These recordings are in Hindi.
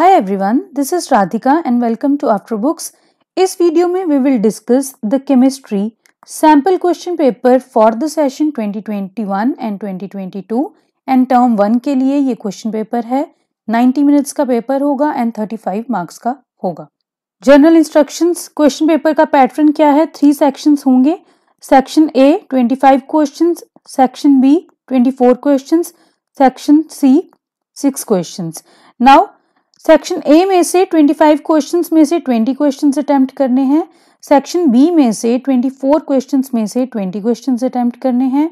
Hi everyone this is Radhika and welcome to after books इस वीडियो में we will discuss the chemistry sample question paper for the session 2021 and 2022 and term one के लिए ये क्वेश्चन पेपर है 90 मिनट्स का पेपर होगा एंड 35 मार्क्स का होगा जनरल इंस्ट्रक्शंस क्वेश्चन पेपर का पैटर्न क्या है थ्री सेक्शन होंगे section A twenty question section B twenty four section C six question now section A में से 25 क्वेश्चंस में से 20 क्वेश्चंस अटैम्प्ट करने हैं सेक्शन बी में से 24 क्वेश्चंस में से 20 क्वेश्चंस अटैम्प्ट करने हैं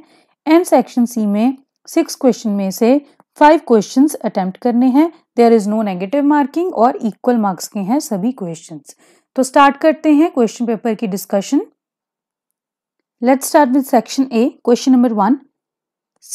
एंड सेक्शन सी में सिक्स क्वेश्चन में से फाइव क्वेश्चंस अटैम्प्ट करने हैं there is no negative marking और इक्वल मार्क्स के हैं सभी क्वेश्चंस तो स्टार्ट करते हैं क्वेश्चन पेपर की discussion let's start with section A question number one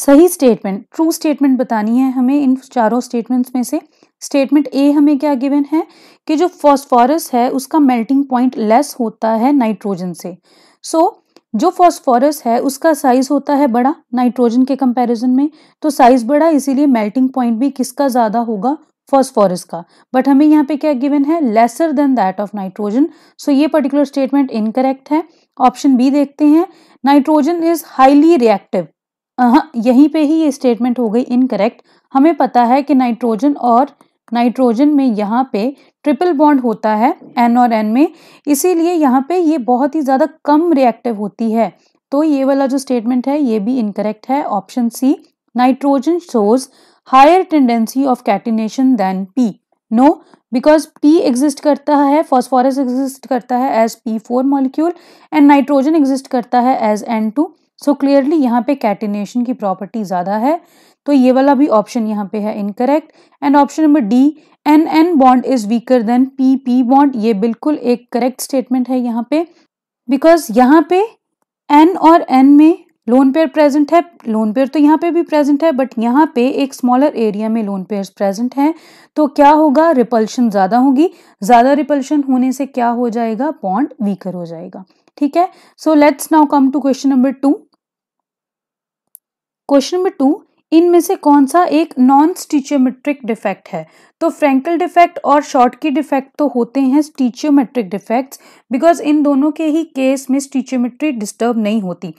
सही स्टेटमेंट ट्रू स्टेटमेंट बतानी है हमें इन चारों स्टेटमेंट्स में से स्टेटमेंट ए हमें क्या गिवन है कि जो फॉस्फोरस है उसका मेल्टिंग पॉइंट लेस होता है नाइट्रोजन से सो so, जो फॉस्फोरस है उसका साइज होता है बड़ा नाइट्रोजन के कंपैरिजन में तो साइज बड़ा इसीलिए मेल्टिंग पॉइंट भी किसका ज़्यादा होगा फॉस्फोरस का बट हमें यहाँ पे क्या गिवन है lesser than that of nitrogen so ये पर्टिकुलर स्टेटमेंट इनकरेक्ट है ऑप्शन बी देखते हैं नाइट्रोजन इज हाईली रिएक्टिव यहीं पे ही ये स्टेटमेंट हो गई इनकरेक्ट हमें पता है कि नाइट्रोजन और नाइट्रोजन में यहाँ पे ट्रिपल बॉन्ड होता है एन और एन में इसीलिए यहाँ पे ये बहुत ही ज़्यादा कम रिएक्टिव होती है तो ये वाला जो स्टेटमेंट है ये भी इनकरेक्ट है option C nitrogen shows higher tendency of catenation than P no because P exist करता है फॉस्फोरस एग्जिस्ट करता है as P four molecule and nitrogen exist करता है as N two so clearly यहाँ पे कैटिनेशन की प्रॉपर्टी ज़्यादा है तो ये वाला भी ऑप्शन यहाँ पे है incorrect and option number D N N bond is weaker than P P bond ये बिल्कुल एक करेक्ट स्टेटमेंट है यहाँ पे बिकॉज यहाँ पे एन और एन में लोन पेयर प्रेजेंट है लोन पेयर तो यहाँ पे भी प्रेजेंट है बट यहाँ पे एक स्मॉलर एरिया में लोन पेयर प्रेजेंट है तो क्या होगा रिपल्शन ज़्यादा होगी ज़्यादा रिपल्शन होने से क्या हो जाएगा बॉन्ड वीकर हो जाएगा ठीक है so let's now come to question number two question number two इनमें से कौन सा एक नॉन स्टीचियोमेट्रिक डिफेक्ट है तो फ्रेंकल डिफेक्ट और शॉर्ट की डिफेक्ट तो होते हैं स्टीचियोमेट्रिक डिफेक्ट्स बिकॉज इन दोनों के ही केस में स्टीचियोमेट्री डिस्टर्ब नहीं होती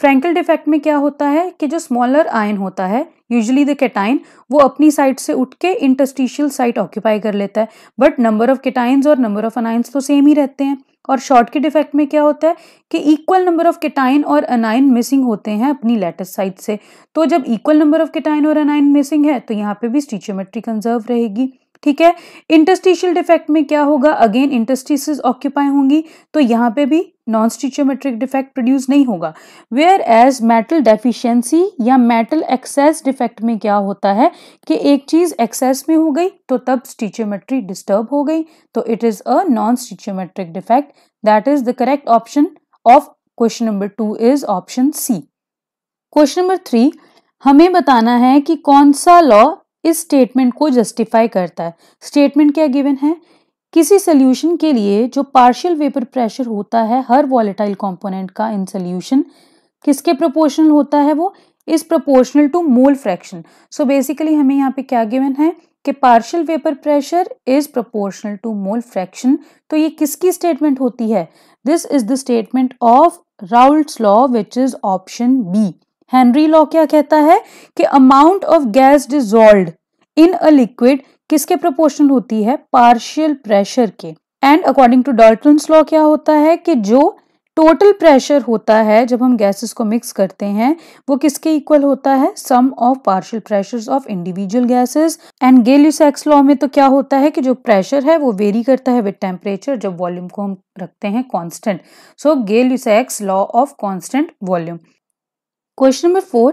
फ्रेंकल डिफेक्ट में क्या होता है कि जो स्मॉलर आयन होता है यूजली द केटाइन वो अपनी साइड से उठ के इंटस्टिशियल साइट ऑक्यूपाई कर लेता है बट नंबर ऑफ केटाइन्स और नंबर ऑफ अनाइंस तो सेम ही रहते हैं और शॉर्ट के डिफेक्ट में क्या होता है कि इक्वल नंबर ऑफ केटाइन और अनाइन मिसिंग होते हैं अपनी लेटेस्ट साइड से तो जब इक्वल नंबर ऑफ केटाइन और अनाइन मिसिंग है तो यहाँ पे भी स्टीचियोमेट्री कंजर्व रहेगी ठीक है इंटरस्टिशियल डिफेक्ट में क्या होगा अगेन इंटरस्टिस ऑक्यूपाई होंगी तो यहाँ पे भी नॉन स्टिचियोमेट्रिक डिफेक्ट प्रोड्यूस नहीं होगा वेयर एज मेटल डेफिशिएंसी या मेटल एक्सेस डिफेक्ट में क्या होता है कि एक चीज एक्सेस में हो गई तो तब स्टिचियोमेट्री डिस्टर्ब हो गई तो it is a non stoichiometric defect that is the correct option of question number two is option C question number three हमें बताना है कि कौन सा लॉ इस स्टेटमेंट को जस्टिफाई करता है स्टेटमेंट क्या गिवन है किसी सोल्यूशन के लिए जो पार्शियल वेपर प्रेशर होता है हर वॉलेटाइल कंपोनेंट का इन सोल्यूशन किसके प्रोपोर्शनल होता है वो is proportional to mole fraction so basically हमें यहाँ पे क्या गिवन है कि partial vapour pressure is proportional to mole fraction तो ये किसकी स्टेटमेंट होती है this is the statement of Raoult law which is option B Henry law क्या कहता है कि amount of gas dissolve in a liquid किसके प्रोपोर्शनल होती है पार्शियल प्रेशर के and according to Dalton law क्या होता है कि जो टोटल प्रेशर होता है जब हम गैसेस को मिक्स करते हैं वो किसके इक्वल होता है sum of partial pressures of individual gases and X law में तो क्या होता है कि जो प्रेशर है वो वेरी करता है विद टेम्परेचर जब वॉल्यूम को हम रखते हैं constant so X law of constant volume question number four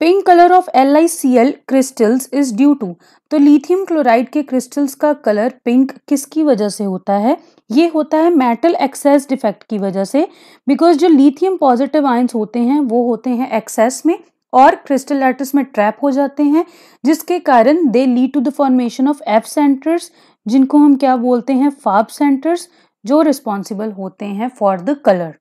pink colour of L I C L crystals is due to तो लिथियम क्लोराइड के क्रिस्टल्स का कलर पिंक किसकी वजह से होता है ये होता है मेटल एक्सेस डिफेक्ट की वजह से बिकॉज जो लिथियम पॉजिटिव आयंस होते हैं वो होते हैं एक्सेस में और क्रिस्टल लैटिस में ट्रैप हो जाते हैं जिसके कारण they lead to the formation of F centres जिनको हम क्या बोलते हैं फाब सेंटर्स जो रिस्पॉन्सिबल होते हैं for the colour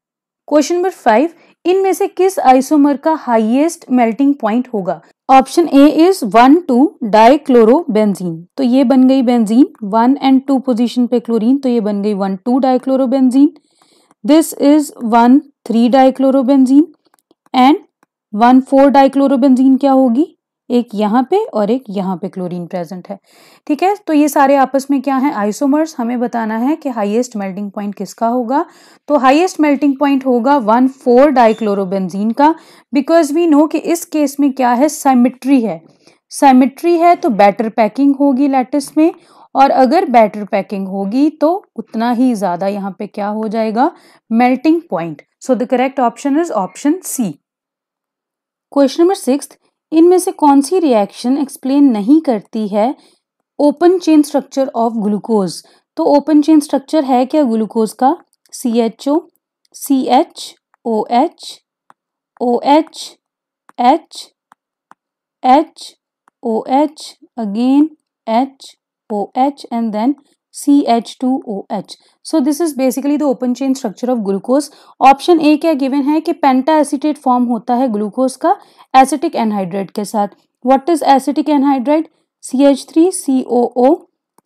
question number five इनमें से किस आइसोमर का हाईएस्ट मेल्टिंग पॉइंट होगा option A is one two dichlorobenzene तो ये बन गई benzene one and two position पे क्लोरीन तो ये बन गई one two dichlorobenzene this is one three dichlorobenzene and one four dichlorobenzene क्या होगी एक यहाँ पे और एक यहाँ पे क्लोरीन प्रेजेंट है ठीक है तो ये सारे आपस में क्या है आइसोमर्स हमें बताना है कि हाईएस्ट मेल्टिंग पॉइंट किसका होगा तो हाईएस्ट मेल्टिंग पॉइंट होगा वन फोर डाइक्लोरोबेंजीन का बिकॉज वी नो कि इस केस में क्या है सेमिट्री है सेमिट्री है तो बैटर पैकिंग होगी लैटिस में और अगर बैटर पैकिंग होगी तो उतना ही ज़्यादा यहाँ पे क्या हो जाएगा melting point so the correct option is option C question number six इनमें से कौन सी रिएक्शन एक्सप्लेन नहीं करती है open chain structure of glucose तो ओपन चेन स्ट्रक्चर है क्या ग्लूकोज का C H O C H O H O H H H O H again H O H and then C H two H so this is basically the open chain structure of glucose option A क्या गिवन है कि पेंटा एसिटेट फॉर्म होता है ग्लूकोज का एसिटिक एनहाइड्रेट के साथ what is acetic anhydride C H three C O O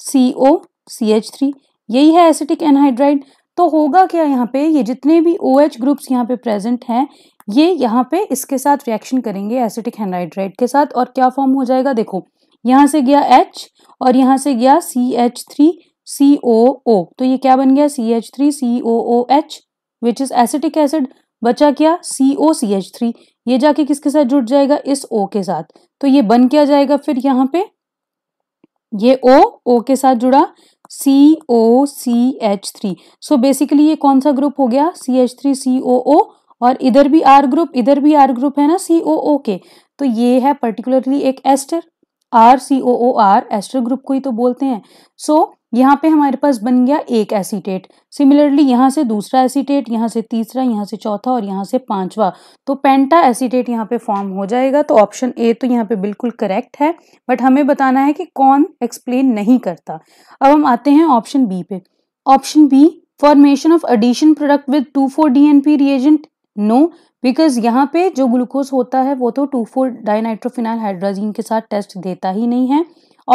C O C H three यही है एसिटिक एनहाइड्राइड तो होगा क्या यहाँ पे ये जितने भी ओ एच ग्रुप्स यहाँ पे प्रेजेंट हैं ये यहाँ पे इसके साथ रिएक्शन करेंगे एसिटिक एनहाइड्राइड के साथ और क्या फॉर्म हो जाएगा देखो यहाँ से गया H और यहाँ से गया C H three C O ओ तो ये क्या बन गया C H three C O O H which is acetic acid बचा क्या C O C H three ये जाके किसके साथ जुड़ जाएगा इस ओ के साथ तो ये बन क्या जाएगा फिर यहाँ पे ये ओ ओ के साथ जुड़ा C O C H three so basically ये कौन सा ग्रुप हो गया C H three C O ओ और इधर भी आर ग्रुप इधर भी आर ग्रुप है ना सी ओ ओ के तो ये है पर्टिकुलरली एक ester R C O O R ester group को ही तो बोलते हैं सो so, यहाँ पे हमारे पास बन गया एक एसीटेट सिमिलरली यहाँ से दूसरा एसीटेट यहाँ से तीसरा यहाँ से चौथा और यहाँ से पांचवा तो पेंटा एसीटेट यहाँ पे फॉर्म हो जाएगा तो ऑप्शन ए तो यहाँ पे बिल्कुल करेक्ट है बट हमें बताना है कि कौन एक्सप्लेन नहीं करता अब हम आते हैं ऑप्शन बी पे option B formation of addition product with two four D N P reagent no because यहाँ पे जो ग्लूकोज होता है वो तो टू फोर डाइनाइट्रोफिनाइल हाइड्राजीन के साथ टेस्ट देता ही नहीं है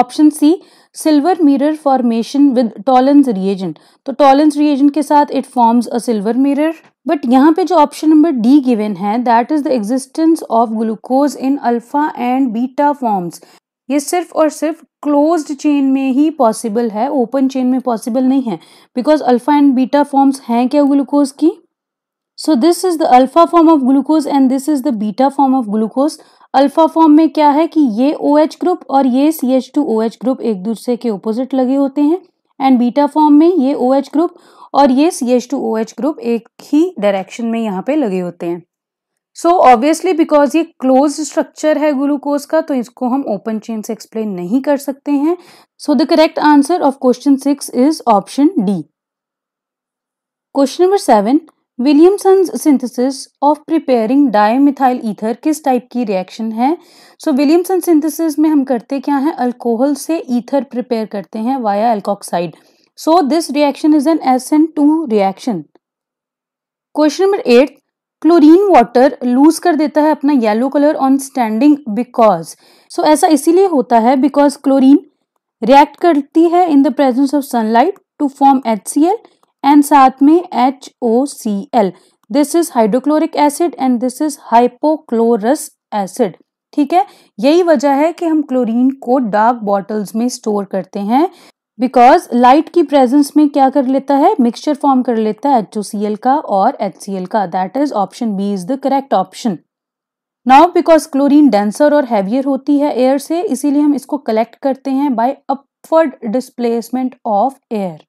option C silver mirror formation with Tollens reagent तो टॉलेंस रिएजेंट के साथ it forms a silver mirror but यहाँ पे जो ऑप्शन नंबर डी गिवन है that is the existence of glucose in alpha and beta forms ये सिर्फ और सिर्फ क्लोज्ड चेन में ही पॉसिबल है ओपन चेन में पॉसिबल नहीं है because alpha and beta forms हैं क्या ग्लूकोज की so this is the alpha form of glucose and this is the beta form of glucose alpha form में क्या है कि ये ओ OH ग्रुप और ये C H two O H group एक दूसरे के ओपोजिट लगे होते हैं एंड बीटा फॉर्म में ये ओ OH ग्रुप और ये C H two O H group एक ही डायरेक्शन में यहाँ पे लगे होते हैं सो ऑब्वियसली बिकॉज ये क्लोज स्ट्रक्चर है ग्लूकोज का तो इसको हम ओपन चेन से एक्सप्लेन नहीं कर सकते हैं so the correct answer of question six is option D question number seven Williamson synthesis of preparing dimethyl ether किस टाइप की रिएक्शन है सो विलियमसन सिंथेसिस में हम करते क्या है अल्कोहल से ईथर प्रिपेयर करते हैं via alkoxide so this reaction is an S N two reaction question number eight chlorine water lose कर देता है अपना yellow colour on standing because so ऐसा इसीलिए होता है बिकॉज क्लोरीन रिएक्ट करती है in the presence of sunlight to form H C L and साथ में H O C L this is hydrochloric acid and this is hypochlorous acid ठीक है यही वजह है कि हम क्लोरीन को डार्क बॉटल्स में स्टोर करते हैं बिकॉज लाइट की प्रेजेंस में क्या कर लेता है मिक्सचर फॉर्म कर लेता है एच ओ सी एल का और एच सी एल का that is option B is the correct option now because chlorine denser और हैवियर होती है एयर से इसीलिए हम इसको कलेक्ट करते हैं by upward displacement of air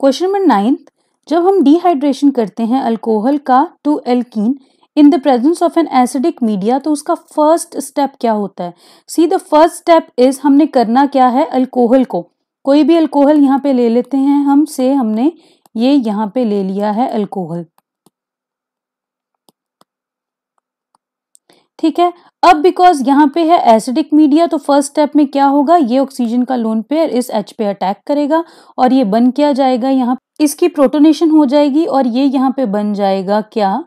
question number ninth जब हम डिहाइड्रेशन करते हैं अल्कोहल का to alkene in the presence of an acidic media तो उसका फर्स्ट स्टेप क्या होता है see the first step is हमने करना क्या है अल्कोहल को कोई भी अल्कोहल यहाँ पे ले लेते हैं हम से हमने ये यहाँ पे ले लिया है अल्कोहल ठीक है अब बिकॉज यहाँ पे है एसिडिक मीडिया तो फर्स्ट स्टेप में क्या होगा ये ऑक्सीजन का लोन पेयर इस एच पे अटैक करेगा और ये बन किया जाएगा यहाँ इसकी प्रोटोनेशन हो जाएगी और ये यहाँ पे बन जाएगा क्या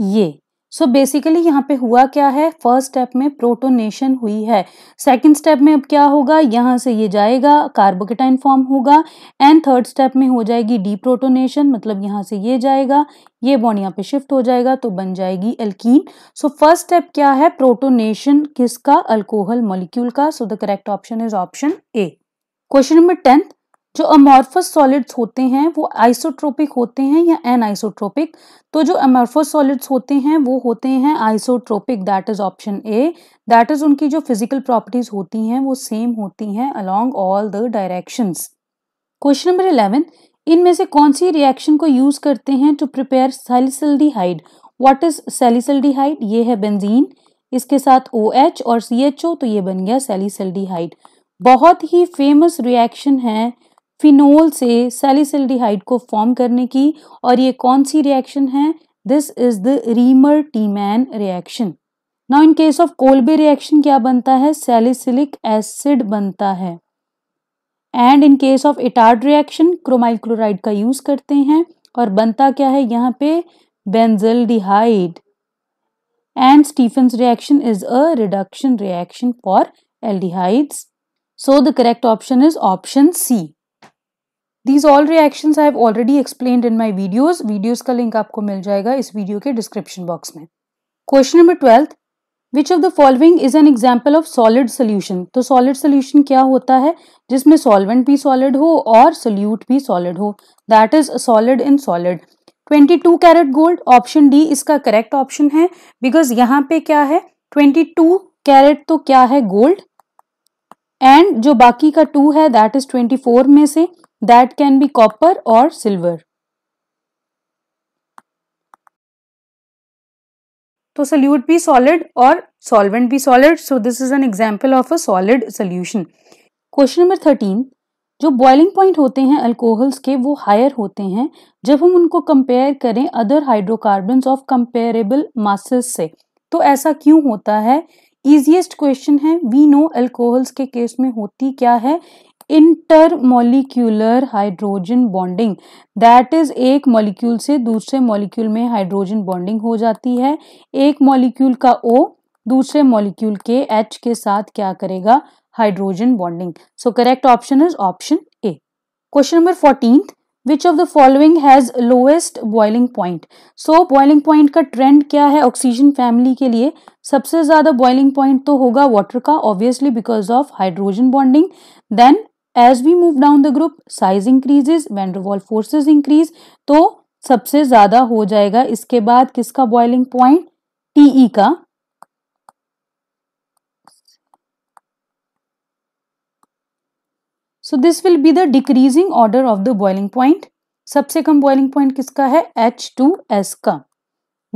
ये सो so बेसिकली यहाँ पे हुआ क्या है फर्स्ट स्टेप में प्रोटोनेशन हुई है सेकंड स्टेप में अब क्या होगा यहाँ से ये जाएगा कार्बोकेटाइन फॉर्म होगा एंड थर्ड स्टेप में हो जाएगी डी प्रोटोनेशन मतलब यहाँ से ये जाएगा ये बॉन्ड यहाँ पे शिफ्ट हो जाएगा तो बन जाएगी एल्कीन सो फर्स्ट स्टेप क्या है प्रोटोनेशन किसका अल्कोहल मॉलिक्यूल का so the correct option is option A question number tenth जो अमॉर्फस सॉलिड्स होते हैं वो आइसोट्रोपिक होते हैं या एन आइसोट्रोपिक तो जो अमॉर्फस सॉलिड्स होते हैं वो होते हैं isotropic that is option A that is उनकी जो फिजिकल प्रॉपर्टीज होती हैं वो सेम होती हैं along all the directions question number eleven इनमें से कौन सी रिएक्शन को यूज करते हैं टू प्रिपेयर हाइड वॉट इज सेलिसल्डिहाइड ये है बेंजीन इसके साथ ओ OH और सी एच ओ तो ये बन गया सेलिसल्डिहाइड बहुत ही फेमस रिएक्शन है फिनोल से सेलिसल्डिहाइड को फॉर्म करने की और ये कौन सी रिएक्शन है this is the Reimer Tiemann reaction ना in case of Kolbe reaction क्या बनता है सेलिसिलिक एसिड बनता है and in case of Etard reaction chromyl chloride का यूज करते हैं और बनता क्या है यहाँ पे benzaldehyde and Stephen reaction is a reduction reaction for aldehydes so the correct option is option C these all reaction I have already explain in my videos videos का लिंक आपको मिल जाएगा इस वीडियो के डिस्क्रिप्शन बॉक्स में question number twelfth which of the following is an example of solid solution तो सॉलिड सोल्यूशन क्या होता है जिसमें सॉल्वेंट भी सॉलिड हो और सोल्यूट भी सॉलिड हो that is solid in solid 22 carat gold option D इसका करेक्ट ऑप्शन है बिकॉज यहाँ पे क्या है 22 कैरेट तो क्या है गोल्ड एंड जो बाकी का टू है दैट इज 24 में से दैट कैन बी कॉपर और सिल्वर तो सोल्यूट भी सॉलिड और सॉल्वेंट भी solid so this is an example of a solid solution question number thirteen जो बॉइलिंग पॉइंट होते हैं अल्कोहल्स के वो हायर होते हैं जब हम उनको कंपेयर करें other hydrocarbon of comparable masses से तो ऐसा क्यों होता है ईजिएस्ट क्वेश्चन है वी नो अल्कोहल्स के केस में होती क्या है intermolecular hydrogen bonding that is एक मॉलिक्यूल से दूसरे मॉलिक्यूल में हाइड्रोजन बॉन्डिंग हो जाती है एक मॉलिक्यूल का ओ दूसरे मॉलिक्यूल के एच के साथ क्या करेगा hydrogen bonding so correct option is option A question number fourteen which of the following has lowest boiling point so boiling point का ट्रेंड क्या है ऑक्सीजन फैमिली के लिए सबसे ज्यादा बॉइलिंग पॉइंट तो होगा वाटर का obviously because of hydrogen bonding then as we move down the group size increases van der Waals forces increase तो सबसे ज्यादा हो जाएगा इसके बाद किसका बॉइलिंग पॉइंट टीई का so this will be the decreasing order of the boiling point सबसे कम बॉइलिंग पॉइंट किसका है एच टू एस का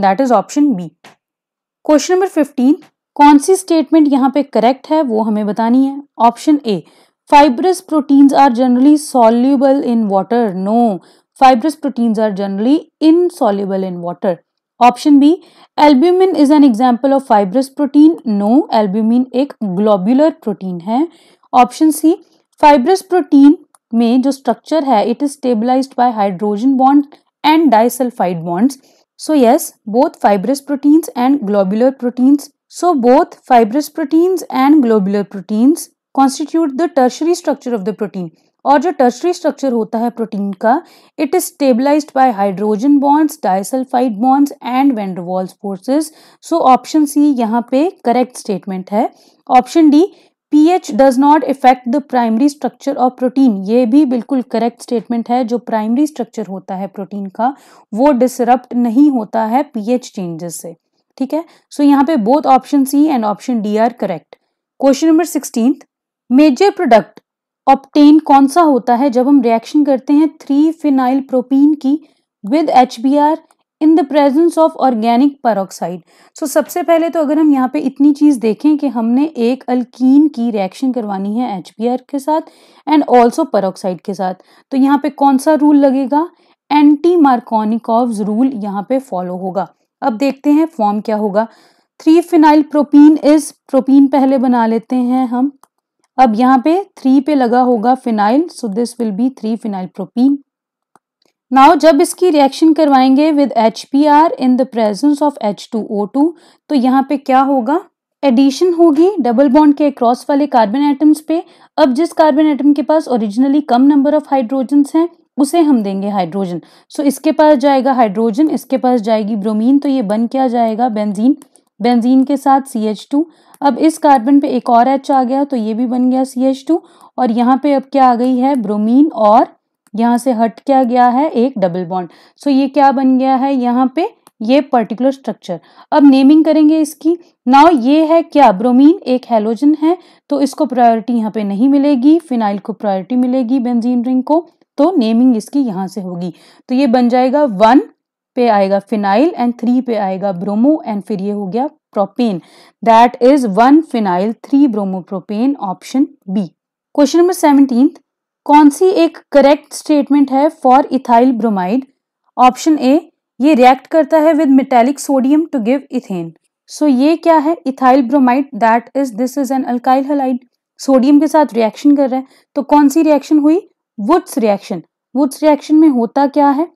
that is option B question number fifteen कौन सी स्टेटमेंट यहाँ पे करेक्ट है वो हमें बतानी है option A Fibrous proteins are generally soluble in water. No, fibrous proteins are generally insoluble in water. Option B, albumin is an example of fibrous protein. No, albumin a globular protein है. Option C, fibrous protein में the structure है, it is stabilized by hydrogen bond and disulfide bonds. So yes, both fibrous proteins and globular proteins. So both fibrous proteins and globular proteins constitute the tertiary structure of the protein और जो टर्शरी स्ट्रक्चर होता है प्रोटीन का it is stabilized by hydrogen bonds disulphide bonds and van der Waals forces so option C यहाँ पे करेक्ट स्टेटमेंट है option D pH does not effect the primary structure of protein ये भी बिल्कुल करेक्ट स्टेटमेंट है जो प्राइमरी स्ट्रक्चर होता है प्रोटीन का वो डिसरप्ट नहीं होता है पीएच चेंजेस से ठीक है सो so, यहाँ पे both option C and option D are correct question number sixteen major product obtain कौन सा होता है जब हम रिएक्शन करते हैं थ्री फिनाइल प्रोपीन की with H B R in the presence of organic peroxide so सबसे पहले तो अगर हम यहाँ पे इतनी चीज़ देखें कि हमने एक अल्कीन की रिएक्शन करवानी है एच बी आर के साथ एंड ऑल्सो पेरोक्साइड के साथ तो यहाँ पे कौन सा रूल लगेगा एंटी मार्कोनिकॉव रूल यहाँ पे फॉलो होगा अब देखते हैं फॉर्म क्या होगा three phenyl propene is propene पहले बना लेते हैं हम अब यहाँ पे थ्री पे लगा होगा phenyl so this will be three phenyl propene now जब इसकी रिएक्शन करवाएंगे with H P R in the presence of H two O two तो यहाँ पे क्या होगा एडिशन होगी डबल बॉन्ड के क्रॉस वाले कार्बन एटम्स पे अब जिस कार्बन एटम के पास ओरिजिनली कम नंबर ऑफ हाइड्रोजन्स हैं उसे हम देंगे हाइड्रोजन सो so, इसके पास जाएगा हाइड्रोजन इसके पास जाएगी ब्रोमीन तो ये बन क्या जाएगा बेंजीन बेंजीन के साथ सी एच टू अब इस कार्बन पे एक और एच आ गया तो ये भी बन गया सी एच टू और यहाँ पे अब क्या आ गई है ब्रोमीन और यहाँ से हट क्या गया है एक डबल बॉन्ड सो ये क्या बन गया है यहाँ पे ये पर्टिकुलर स्ट्रक्चर अब नेमिंग करेंगे इसकी नाउ ये है क्या ब्रोमीन एक हेलोजन है तो इसको प्रायोरिटी यहाँ पे नहीं मिलेगी फिनाइल को प्रायोरिटी मिलेगी बेंजीन रिंग को तो नेमिंग इसकी यहाँ से होगी तो ये बन जाएगा वन पे आएगा फिनाइल एंड थ्री पे आएगा ब्रोमो एंड फिर ये हो गया propane that is one phenyl three bromo propane option B question number seventeen कौन सी एक करेक्ट स्टेटमेंट है for ethyl bromide option A ये रिएक्ट करता है with metallic sodium to give ethane so ये क्या है ethyl bromide that is this is an alkyl halide sodium के साथ रिएक्शन कर रहा है तो कौन सी रिएक्शन हुई वुड्स रिएक्शन वुड्स रिएक्शन में होता क्या है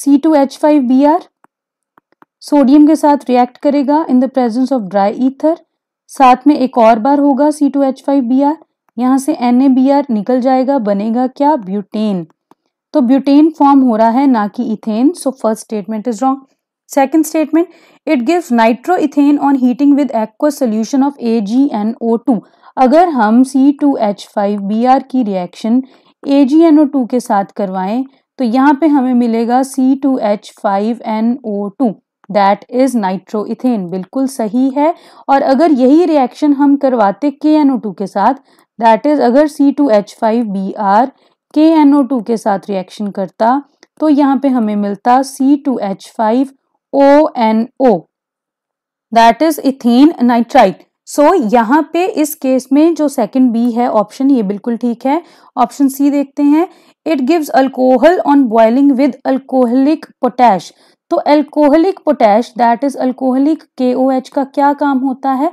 C two H five B R sodium के साथ रिएक्ट करेगा in the presence of dry ether साथ में एक और बार होगा C two H five B R यहाँ से एन ए बी आर निकल जाएगा बनेगा क्या ब्यूटेन तो ब्यूटेन फॉर्म हो रहा है ना कि ethane so first statement is wrong second statement it gives nitro ethane on heating with aqueous solution of A G N O two अगर हम C two H five B R की reaction A G N O two के साथ करवाएं तो यहाँ पे हमें मिलेगा C two H five N O two that is nitro ethane बिल्कुल सही है और अगर यही रिएक्शन हम करवाते के एन ओ टू के साथ दैट इज़ अगर C two H five B R के एन ओ टू के साथ रिएक्शन करता तो यहाँ पे हमें मिलता C two H five O N O that is ethane nitrite so so, यहाँ पे इस केस में जो सेकंड बी है ऑप्शन ये बिल्कुल ठीक है ऑप्शन सी देखते हैं it gives alcohol on boiling with alcoholic potash तो alcoholic potash that is alcoholic K O H का क्या काम होता है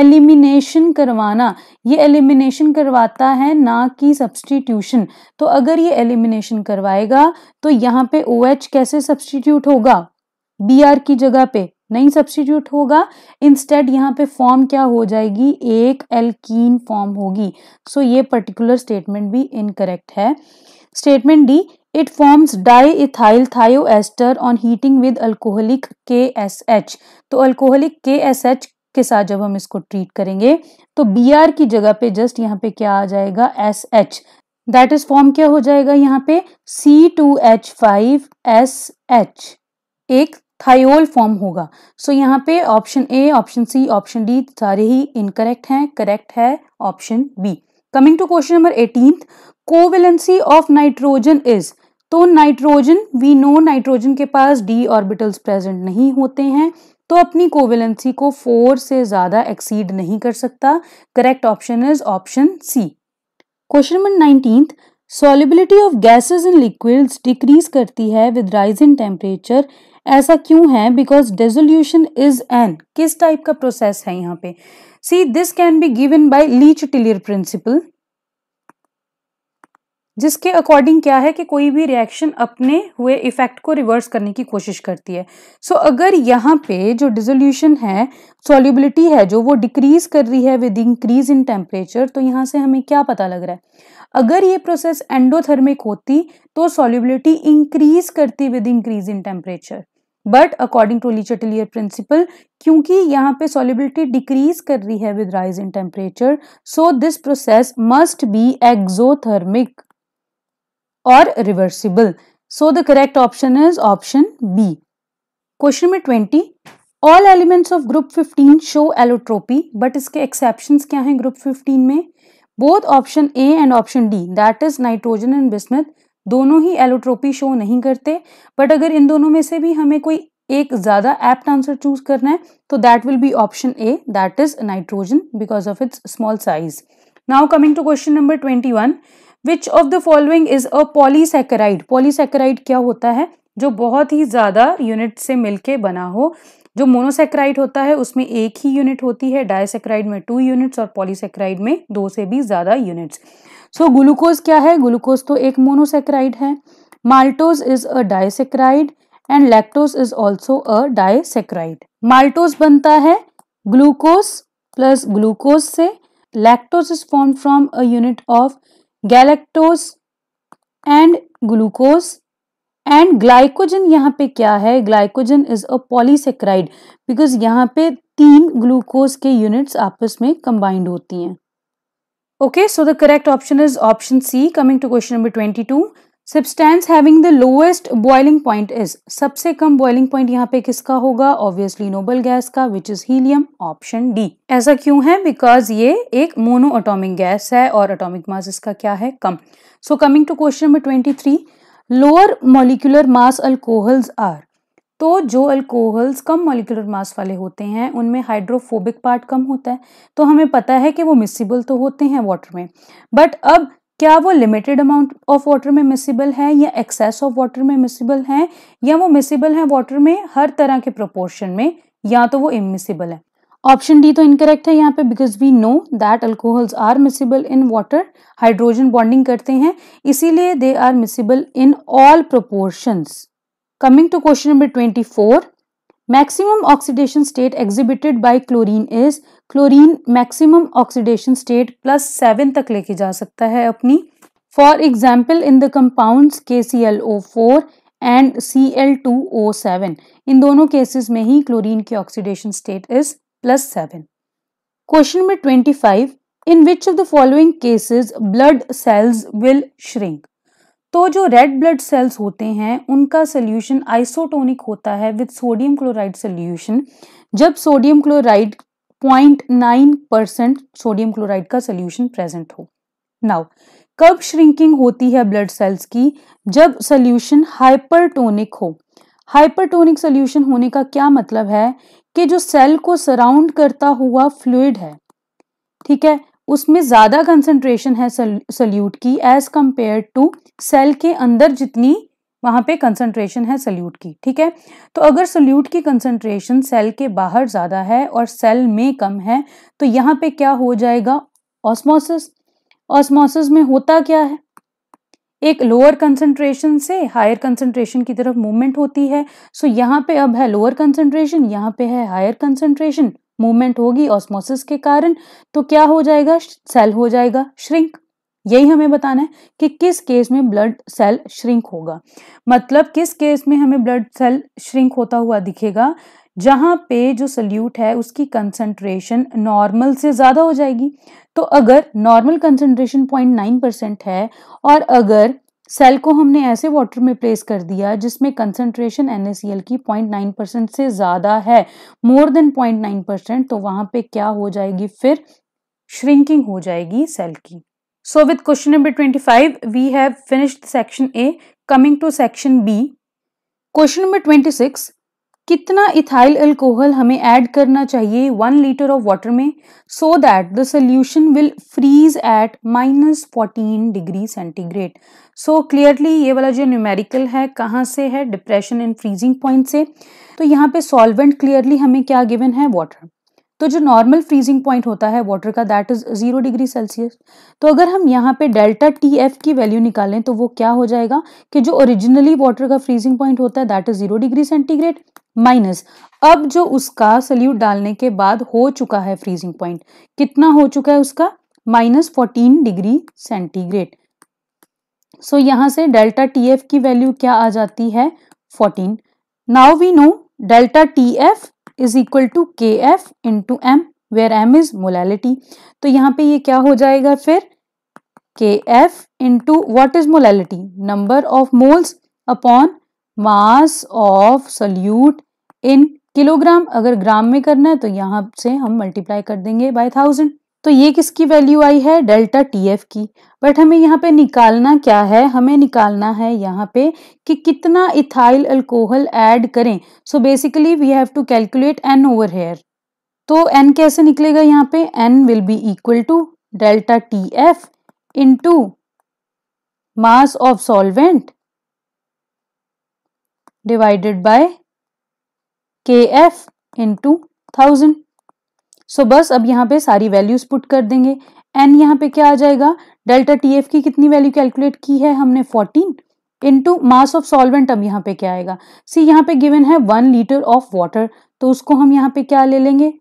एलिमिनेशन करवाना ये एलिमिनेशन करवाता है ना कि सब्सटीट्यूशन तो अगर ये एलिमिनेशन करवाएगा तो यहाँ पे ओ एच कैसे सब्सटीट्यूट होगा बी आर की जगह पे नहीं सब्सटीट्यूट होगा इंस्टेड यहाँ पे फॉर्म क्या हो जाएगी एक एल्कीन फॉर्म होगी सो so ये पर्टिकुलर स्टेटमेंट भी इनकरेक्ट है statement D Statement D. It forms on heating with alcoholic K S H तो अल्कोहलिक के एस एच के साथ जब हम इसको ट्रीट करेंगे तो बी आर की जगह पे जस्ट यहाँ पे क्या आ जाएगा S H that is form क्या हो जाएगा यहाँ पे C two H five S H एक थायोल फॉर्म होगा सो so, यहाँ पे option A option C option D सारे ही इनकरेक्ट हैं करेक्ट है option B coming to question number eighteen covalency of nitrogen is तो नाइट्रोजन वी नो नाइट्रोजन के पास डी ऑर्बिटल्स प्रेजेंट नहीं होते हैं तो अपनी कोवेलेंसी को फोर से ज़्यादा एक्सीड नहीं कर सकता correct option is option C question number nineteen solubility of gases in liquids decrease करती है विद राइज इन टेम्परेचर ऐसा क्यों है बिकॉज डेजोल्यूशन इज एन किस टाइप का प्रोसेस है यहाँ पे see this can be given by Le Chatelier principle जिसके अकॉर्डिंग क्या है कि कोई भी रिएक्शन अपने हुए इफेक्ट को रिवर्स करने की कोशिश करती है सो so, अगर यहाँ पे जो डिजोल्यूशन है सॉल्युबिलिटी है जो वो डिक्रीज कर रही है विद इंक्रीज इन टेम्परेचर तो यहाँ से हमें क्या पता लग रहा है अगर ये प्रोसेस एंडोथर्मिक होती तो सॉल्युबिलिटी इंक्रीज करती with increase in temperature but according to Le Chatelier principle क्योंकि यहाँ पे सॉलिबिलिटी डिक्रीज कर रही है with rise in temperature so this process must be exothermic और reversible so the correct option is option B question number twenty all elements of group fifteen show allotropy but इसके एक्सेप्शन क्या हैं ग्रुप फिफ्टीन में both option A and option D that is nitrogen and bismuth दोनों ही एलोट्रोपी शो नहीं करते बट अगर इन दोनों में से भी हमें कोई एक ज़्यादा एप्ट आंसर चूज करना है तो that will be option A that is nitrogen because of its small size now coming to question number twenty one which of the following is a polysaccharide polysaccharide क्या होता है जो बहुत ही ज़्यादा यूनिट से मिलके बना हो जो मोनोसेक्राइड होता है उसमें एक ही यूनिट होती है डायसेक्राइड में टू यूनिट्स और पॉलीसेक्राइड में दो से भी ज़्यादा यूनिट्स सो so, ग्लूकोज क्या है ग्लूकोज तो एक मोनोसेक्राइड है maltose is a disaccharide and lactose is also a disaccharide maltose बनता है ग्लूकोज प्लस ग्लूकोज से lactose is form from a unit of galactose and glucose and glycogen यहाँ पे क्या है glycogen is a polysaccharide because यहाँ पे तीन ग्लूकोज के यूनिट्स आपस में कंबाइंड होती हैं Okay, so the correct option is option C. Coming to question number 22. Substance having the lowest boiling point is. सबसे कम boiling point यहाँ पे किसका होगा Obviously noble gas का which is helium option D. ऐसा क्यों है Because ये एक monoatomic gas है और atomic mass इसका क्या है कम So coming to question number 23. Lower molecular mass alcohols are. तो जो अल्कोहल्स कम मॉलिकुलर मास वाले होते हैं उनमें हाइड्रोफोबिक पार्ट कम होता है तो हमें पता है कि वो मिसिबल तो होते हैं वाटर में बट अब क्या वो लिमिटेड अमाउंट ऑफ वाटर में मिसिबल है या एक्सेस ऑफ वाटर में मिसिबल है या वो मिसिबल है वाटर में हर तरह के प्रोपोर्शन में या तो वो इमिसिबल है ऑप्शन डी तो इनकरेक्ट है यहाँ पे because we know that alcohols are miscible in water hydrogen bonding करते हैं इसीलिए they are miscible in all proportions coming to question number twenty four maximum oxidation state exhibited by chlorine is chlorine maximum oxidation state plus seven तक लेके जा सकता है अपनी for example in the compound K C L O four and C L two O seven इन दोनों केसेस में ही क्लोरीन की oxidation state is plus seven question number twenty five in which of the following cases blood cells will shrink तो जो रेड ब्लड सेल्स होते हैं उनका सोल्यूशन आइसोटोनिक होता है विद सोडियम क्लोराइड सोल्यूशन जब sodium chloride 0.9 percent sodium chloride का सोल्यूशन प्रेजेंट हो नाउ कब श्रिंकिंग होती है ब्लड सेल्स की जब सोल्यूशन हाइपरटोनिक हो हाइपरटोनिक सोल्यूशन होने का क्या मतलब है कि जो सेल को सराउंड करता हुआ फ्लूड है ठीक है उसमें ज़्यादा कंसनट्रेशन है सल्यूट की एज़ कम्पेयर टू सेल के अंदर जितनी वहाँ पे कंसनट्रेशन है सल्यूट की ठीक है तो अगर सल्यूट की कंसनट्रेशन सेल के बाहर ज़्यादा है और सेल में कम है तो यहाँ पे क्या हो जाएगा ऑस्मोसिस ऑस्मोसिस में होता क्या है एक लोअर कंसनट्रेशन से हायर कंसनट्रेशन की तरफ मूवमेंट होती है सो so, यहाँ पे अब है लोअर कंसनट्रेशन यहाँ पे है हायर कंसनट्रेशन मूवमेंट होगी ऑस्मोसिस के कारण तो क्या हो जाएगा सेल हो जाएगा श्रिंक यही हमें बताना है कि किस केस में ब्लड सेल श्रिंक होगा मतलब किस केस में हमें ब्लड सेल श्रिंक होता हुआ दिखेगा जहां पे जो सल्यूट है उसकी कंसंट्रेशन नॉर्मल से ज़्यादा हो जाएगी तो अगर नॉर्मल कंसंट्रेशन 0.9 परसेंट है और अगर सेल को हमने ऐसे वाटर में प्लेस कर दिया जिसमें कंसंट्रेशन एन की 0.9 परसेंट से ज़्यादा है मोर देन 0.9 परसेंट तो वहाँ पे क्या हो जाएगी फिर श्रिंकिंग हो जाएगी सेल की so with question number 25 we have finished section A coming to section B question number 26 कितना इथाइल अल्कोहल हमें ऐड करना चाहिए वन लीटर ऑफ वाटर में so that the solution will freeze at minus fourteen degree centigrade so clearly ये वाला जो न्यूमेरिकल है कहाँ से है डिप्रेशन एंड फ्रीजिंग पॉइंट से तो यहाँ पे सॉल्वेंट क्लियरली हमें क्या गिवन है वाटर तो जो नॉर्मल फ्रीजिंग पॉइंट होता है वाटर का that is zero degree Celsius तो अगर हम यहाँ पे डेल्टा टी एफ की वैल्यू निकालें तो वो क्या हो जाएगा कि जो ओरिजिनली वाटर का फ्रीजिंग पॉइंट होता है that is zero degree centigrade minus अब जो उसका सल्यूट डालने के बाद हो चुका है फ्रीजिंग पॉइंट कितना हो चुका है उसका minus fourteen degree centigrade so यहां से डेल्टा टी एफ की वैल्यू क्या आ जाती है fourteen now we know delta T F is equal to K F into M where M is molality तो यहाँ पे ये क्या हो जाएगा फिर K F into what is molality number of moles upon mass of solute in kilogram अगर ग्राम में करना है तो यहाँ से हम मल्टीप्लाई कर देंगे बाय थाउजेंड तो ये किसकी वैल्यू आई है डेल्टा टी एफ की बट हमें यहाँ पे निकालना क्या है हमें निकालना है यहाँ पे कि कितना इथाइल अल्कोहल ऐड करें so basically we have to calculate N over here तो एन कैसे निकलेगा यहाँ पे N will be equal to delta T F to mass of solvent divided by K F into thousand so बस अब यहाँ पे सारी वैल्यूज पुट कर देंगे एन यहाँ पे क्या आ जाएगा डेल्टा टी एफ की कितनी वैल्यू कैलकुलेट की है हमने fourteen into mass of solvent अब यहाँ पे क्या आएगा सी यहाँ पे गिवन है वन लीटर ऑफ वाटर तो उसको हम यहाँ पे क्या ले लेंगे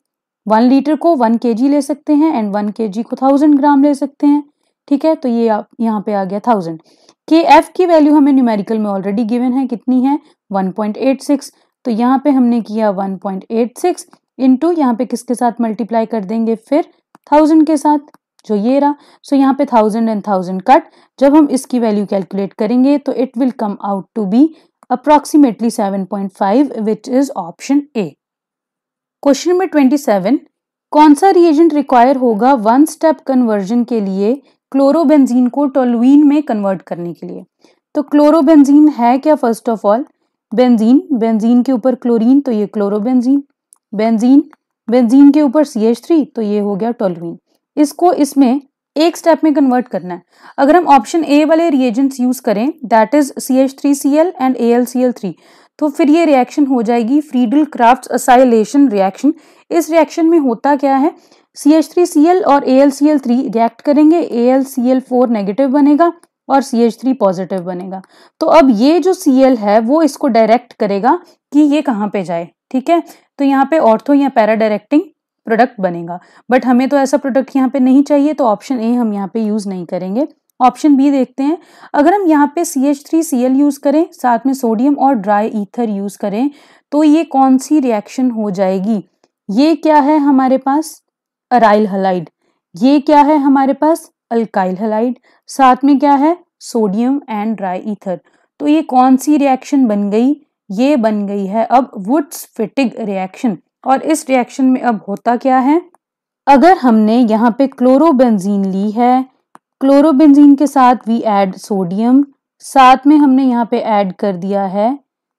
वन लीटर को वन के ले सकते हैं एंड वन के को थाउजेंड ग्राम ले सकते हैं ठीक है तो ये यह यहाँ पे आ गया थाउजेंड के एफ की वैल्यू हमें न्यूमेरिकल में ऑलरेडी गिवन है कितनी है 1.86 तो यहाँ पे हमने किया 1.86 पॉइंट एट सिक्स इंटू यहाँ पे किसके साथ मल्टीप्लाई कर देंगे फिर थाउजेंड के साथ जो ये रहा सो so यहाँ पे थाउजेंड एंड थाउजेंड कट जब हम इसकी वैल्यू कैलकुलेट करेंगे तो it will come out to be approximately seven point five which is option A question number twenty seven कौन सा रिएजेंट रिक्वायर होगा वन स्टेप कन्वर्जन के लिए क्लोरोबेंजीन को टोलुइन में कन्वर्ट करने के लिए तो क्लोरोबेंजीन है क्या first of all benzene benzene के ऊपर क्लोरीन तो ये क्लोरोबेंजीन बेंजीन बेंजीन के ऊपर सी एच थ्री तो ये हो गया टोलुइन इसको इसमें एक स्टेप में कन्वर्ट करना है अगर हम ऑप्शन ए वाले रिएजेंट्स यूज करें that is C H three C L and A L C L three तो फिर ये रिएक्शन हो जाएगी फ्रीडल क्राफ्ट असाइलेशन रिएक्शन इस रिएक्शन में होता क्या है C H three C L और A L C L three react करेंगे A L C L four negative बनेगा और सी एच थ्री पॉजिटिव बनेगा तो अब ये जो सी एल है वो इसको डायरेक्ट करेगा कि ये कहाँ पे जाए ठीक है तो यहाँ पे ऑर्थो या पैरा डायरेक्टिंग प्रोडक्ट बनेगा बट हमें तो ऐसा प्रोडक्ट यहाँ पे नहीं चाहिए तो ऑप्शन ए हम यहाँ पे यूज़ नहीं करेंगे ऑप्शन बी देखते हैं अगर हम यहाँ पे C H three C L use करें साथ में सोडियम और ड्राई ईथर यूज़ करें तो ये कौन सी रिएक्शन हो जाएगी ये क्या है हमारे पास अराइल हलाइड ये क्या है हमारे पास अल्काइल हलाइड साथ में क्या है सोडियम एंड ड्राई ईथर तो ये कौन सी रिएक्शन बन गई ये बन गई है अब वुड्स फिटिग रिएक्शन और इस रिएक्शन में अब होता क्या है अगर हमने यहाँ पे क्लोरोबेंजीन ली है क्लोरोबेंजीन के साथ वी ऐड सोडियम साथ में हमने यहाँ पे ऐड कर दिया है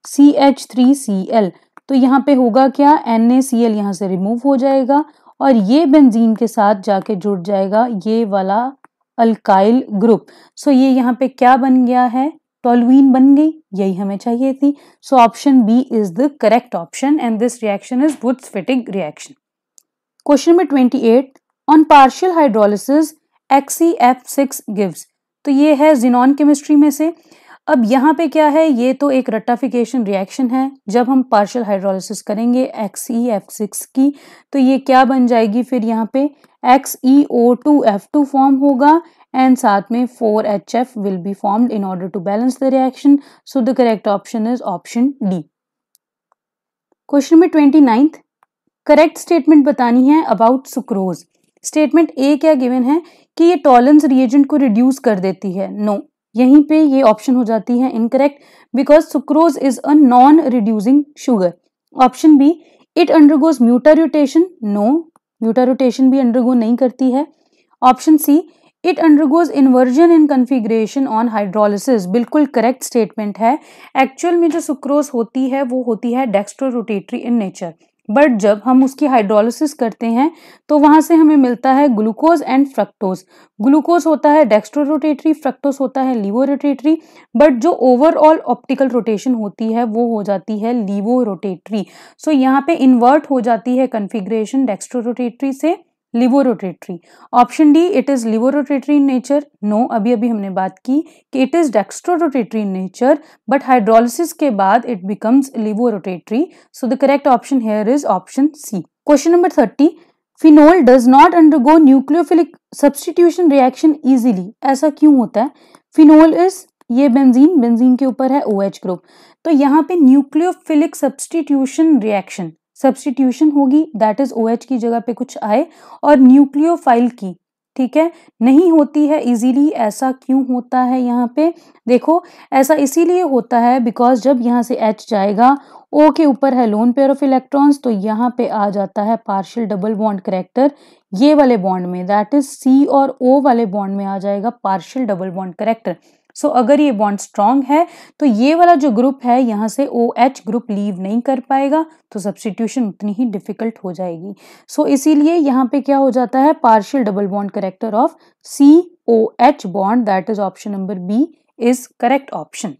C H three C L तो यहाँ पे होगा क्या एन ए सी एल यहाँ से रिमूव हो जाएगा और ये बेंजीन के साथ जाके जुड़ जाएगा ये वाला अल्काइल ग्रुप सो ये यहाँ पे क्या बन गया है टोलवीन बन गई यही हमें चाहिए थी so option B is the correct option and this reaction is Wurtz Fittig reaction question number twenty eight on partial hydrolysis X E F six gives तो ये है जिनॉन केमिस्ट्री में से अब यहाँ पे क्या है ये तो एक रट्टाफिकेशन रिएक्शन है जब हम पार्शल हाइड्रोलिसिस करेंगे एक्स ई एफ सिक्स की तो ये क्या बन जाएगी फिर यहाँ पे X E O two F two form होगा एंड साथ में four H F will be form in order to balance the reaction so the correct option is option D question number twenty ninth correct statement बतानी है अबाउट सुक्रोज स्टेटमेंट ए क्या गिवन है कि ये टॉलेंस रिएजेंट को रिड्यूस कर देती है नो no, यहीं पे ये ऑप्शन हो जाती है incorrect because sucrose is a non reducing sugar option B it undergoes mutarotation no mutarotation भी अंडरगो नहीं करती है option C it undergoes inversion in configuration on hydrolysis बिल्कुल करेक्ट स्टेटमेंट है एक्चुअल में जो सुक्रोज होती है वो होती है dextro rotatory in nature but जब हम उसकी हाइड्रोलिसिस करते हैं तो वहाँ से हमें मिलता है ग्लूकोज एंड फ्रक्टोज ग्लूकोज होता है डेक्स्ट्रो रोटेटरी फ्रक्टोज होता है लीवो रोटेटरी बट जो ओवरऑल ऑप्टिकल रोटेशन होती है वो हो जाती है लीवो रोटेटरी सो so, यहाँ पे इन्वर्ट हो जाती है कन्फिग्रेशन डेक्स्ट्रो रोटेटरी से laevorotatory option D it is laevorotatory in nature no अभी अभी हमने बात की कि it is dextrorotatory in nature but hydrolysis के बाद it becomes laevorotatory so the correct option here is option C question number thirty phenol does not undergo nucleophilic substitution reaction easily ऐसा क्यों होता है फिनोल इज ये बेंजीन बेंजीन के ऊपर है ओ OH ग्रुप तो यहाँ पे न्यूक्लियोफिलिक सब्सटीट्यूशन रिएक्शन सब्सटीट्यूशन होगी दैट इज ओ की जगह पे कुछ आए और न्यूक्लियोफाइल की ठीक है नहीं होती है इजीली ऐसा क्यों होता है यहाँ पे देखो ऐसा इसीलिए होता है बिकॉज जब यहाँ से एच जाएगा ओ के ऊपर है लोन पेयर ऑफ इलेक्ट्रॉन्स तो यहाँ पे आ जाता है पार्शियल डबल बॉन्ड करेक्टर ये वाले बॉन्ड में दैट इज सी और ओ वाले बॉन्ड में आ जाएगा partial double bond character so so, अगर ये बॉन्ड स्ट्रांग है तो ये वाला जो ग्रुप है यहाँ से ओ एच ग्रुप लीव नहीं कर पाएगा तो सब्सटीट्यूशन उतनी ही डिफिकल्ट हो जाएगी सो so, इसीलिए यहाँ पे क्या हो जाता है partial double bond character of C O H bond that is option number B is correct option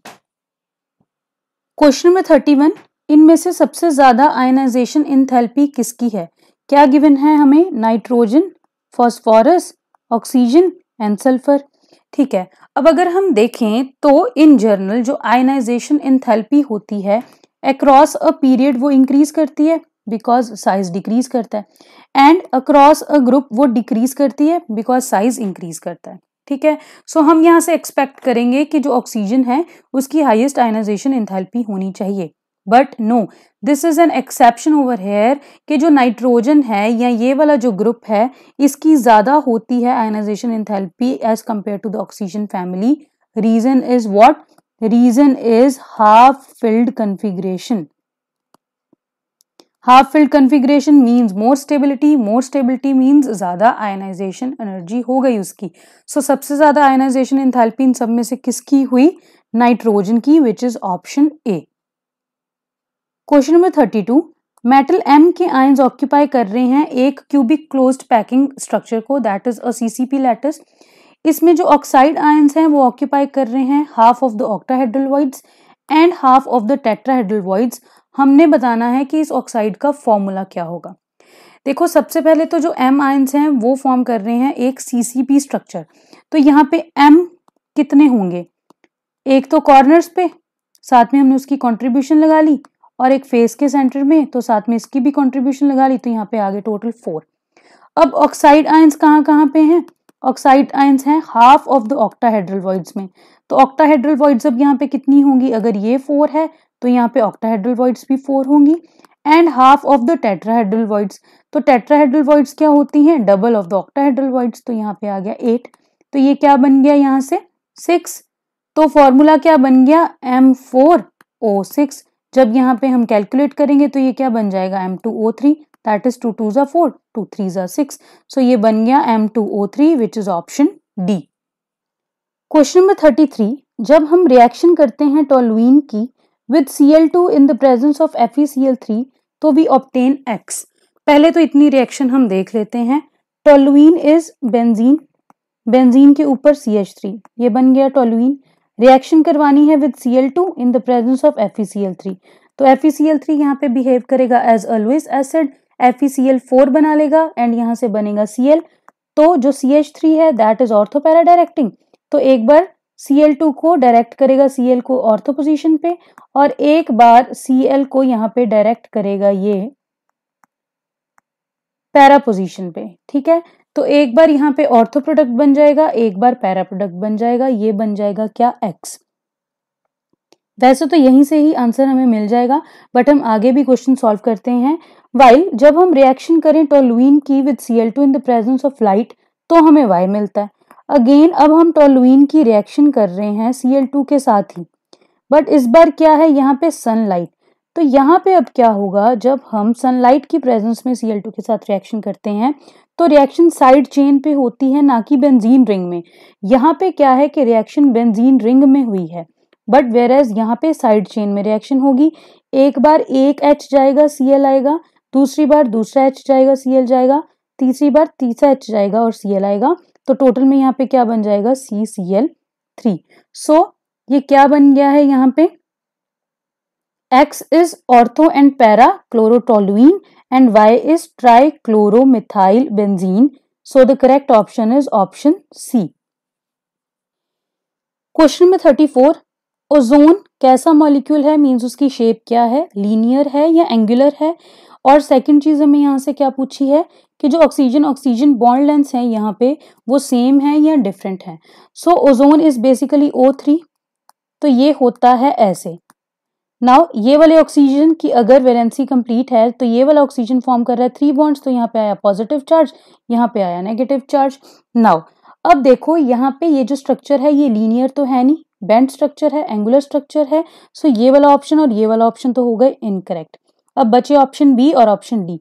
question number thirty one इनमें से सबसे ज्यादा आयनाइजेशन इन थेरेपी किसकी है क्या गिवन है हमें nitrogen phosphorus oxygen and sulphur ठीक है अब अगर हम देखें तो इन जर्नल जो आयनाइजेशन एंथैल्पी होती है अक्रॉस अ पीरियड वो इंक्रीज करती है बिकॉज साइज डिक्रीज करता है एंड अक्रॉस अ ग्रुप वो डिक्रीज करती है बिकॉज साइज इंक्रीज करता है ठीक है सो so, हम यहाँ से एक्सपेक्ट करेंगे कि जो ऑक्सीजन है उसकी हाइएस्ट आयनाइजेशन इंथैल्पी होनी चाहिए but no this is an exception over here कि जो नाइट्रोजन है या ये वाला जो ग्रुप है इसकी ज़्यादा होती है ionisation enthalpy as compare to the oxygen family reason is what reason is half filled configuration half filled configuration means more stability more stability means ज़्यादा आयनाइजेशन एनर्जी हो गई उसकी सो so, सबसे ज़्यादा आयनाइजेशन इंथैल्पी इन सब में से किसकी हुई नाइट्रोजन की which is option A question number thirty two metal M के आयंस ऑक्यूपाई कर रहे हैं एक क्यूबिक क्लोज्ड पैकिंग स्ट्रक्चर को that is a CCP let's इसमें जो ऑक्साइड आयंस हैं वो ऑक्यूपाई कर रहे हैं half of the octahedral voids and half of the tetrahedral voids हमने बताना है कि इस ऑक्साइड का फॉर्मूला क्या होगा देखो सबसे पहले तो जो एम आयंस हैं वो फॉर्म कर रहे हैं एक सीसीपी स्ट्रक्चर तो यहाँ पे एम कितने होंगे एक तो कॉर्नर्स पे साथ में हमने उसकी कॉन्ट्रीब्यूशन लगा ली और एक फेस के सेंटर में तो साथ में इसकी भी कॉन्ट्रीब्यूशन लगा ली तो यहाँ पे आगे टोटल फोर अब ऑक्साइड आयंस कहाँ कहाँ पे हैं ऑक्साइड आयंस हैं half of the octahedral voids में तो ऑक्टाहेड्रल वॉइड्स अब यहाँ पे कितनी होंगी अगर ये फोर है तो यहाँ पे ऑक्टाहेड्रल वॉइड्स भी फोर होंगी and half of the tetrahedral voids तो टेट्राहेड्रल वॉइड्स क्या होती हैं double of the octahedral voids तो यहाँ पे आ गया एट तो ये क्या बन गया यहाँ से सिक्स तो फॉर्मूला क्या बन गया एम फोर ओ सिक्स जब यहाँ पे हम कैलकुलेट करेंगे तो ये क्या बन जाएगा M two O three that is two two ज़ा फोर टू थ्री ज़ा सिक्स सो ये बन गया M two O three which is option D question number thirty three जब हम रिएक्शन करते हैं टोलुइन की with C L two in the presence of F E C L three तो वी ऑप्टेन एक्स पहले तो इतनी रिएक्शन हम देख लेते हैं टोलुइन इज बेंजीन बेंजीन के ऊपर सी एच थ्री ये बन गया टोलुइन रिएक्शन करवानी है with C L two in the presence of F E C L three तो F E C L three यहाँ पे बिहेव करेगा as always acid F E C L four बना लेगा एंड यहाँ से बनेगा सी एल तो जो सी एच थ्री है दैट इज ऑर्थोपैरा डायरेक्टिंग तो एक बार सी एल टू को डायरेक्ट करेगा सी एल को ऑर्थो पोजिशन पे और एक बार सी एल को यहाँ पे डायरेक्ट करेगा ये पैरा पोजिशन पे ठीक है तो एक बार यहाँ पे ऑर्थो प्रोडक्ट बन जाएगा एक बार पैरा प्रोडक्ट बन जाएगा ये बन जाएगा क्या एक्स वैसे तो यहीं से ही आंसर हमें मिल जाएगा बट हम आगे भी क्वेश्चन सॉल्व करते हैं वाइल जब हम रिएक्शन करें टोलुइन की with C L two in the presence of light तो हमें वाई मिलता है अगेन अब हम टोलुइन की रिएक्शन कर रहे हैं सी एल टू के साथ ही बट इस बार क्या है यहाँ पे सनलाइट तो यहाँ पे अब क्या होगा जब हम सनलाइट की प्रेजेंस में सी एल टू के साथ रिएक्शन करते हैं तो रिएक्शन साइड चेन पे होती है ना कि बेंजीन रिंग में यहाँ पे क्या है कि रिएक्शन बेंजीन रिंग में हुई है बट वेर एज यहाँ पे साइड चेन में रिएक्शन होगी एक बार एक एच जाएगा सी एल आएगा दूसरी बार दूसरा एच जाएगा सी एल जाएगा तीसरी बार तीसरा एच जाएगा और सी एल आएगा तो टोटल में यहाँ पे क्या बन जाएगा सी सी एल थ्री सो ये क्या बन गया है यहाँ पे X is ortho and para chlorotoluene and why is benzene So the correct option is option C. Question number thirty four ozone कैसा मॉलिक्यूल है uski उसकी शेप क्या है लीनियर है या एंगुलर है और सेकंड चीज़ हमें यहाँ से क्या पूछी है कि जो ऑक्सीजन ऑक्सीजन बॉन्ड लेंस है यहाँ पे वो सेम है या डिफरेंट है so ozone is basically O three तो ये होता है ऐसे नाउ ये वाले ऑक्सीजन की अगर वेलेंसी कंप्लीट है तो ये वाला ऑक्सीजन फॉर्म कर रहा है थ्री बॉन्ड्स तो यहाँ पे आया पॉजिटिव चार्ज यहाँ पे आया नेगेटिव चार्ज नाउ अब देखो यहाँ पे ये जो स्ट्रक्चर है ये लीनियर तो है नहीं बैंड स्ट्रक्चर है एंगुलर स्ट्रक्चर है सो ये वाला ऑप्शन और ये वाला ऑप्शन तो हो गए इनकरेक्ट अब बचे ऑप्शन बी और ऑप्शन डी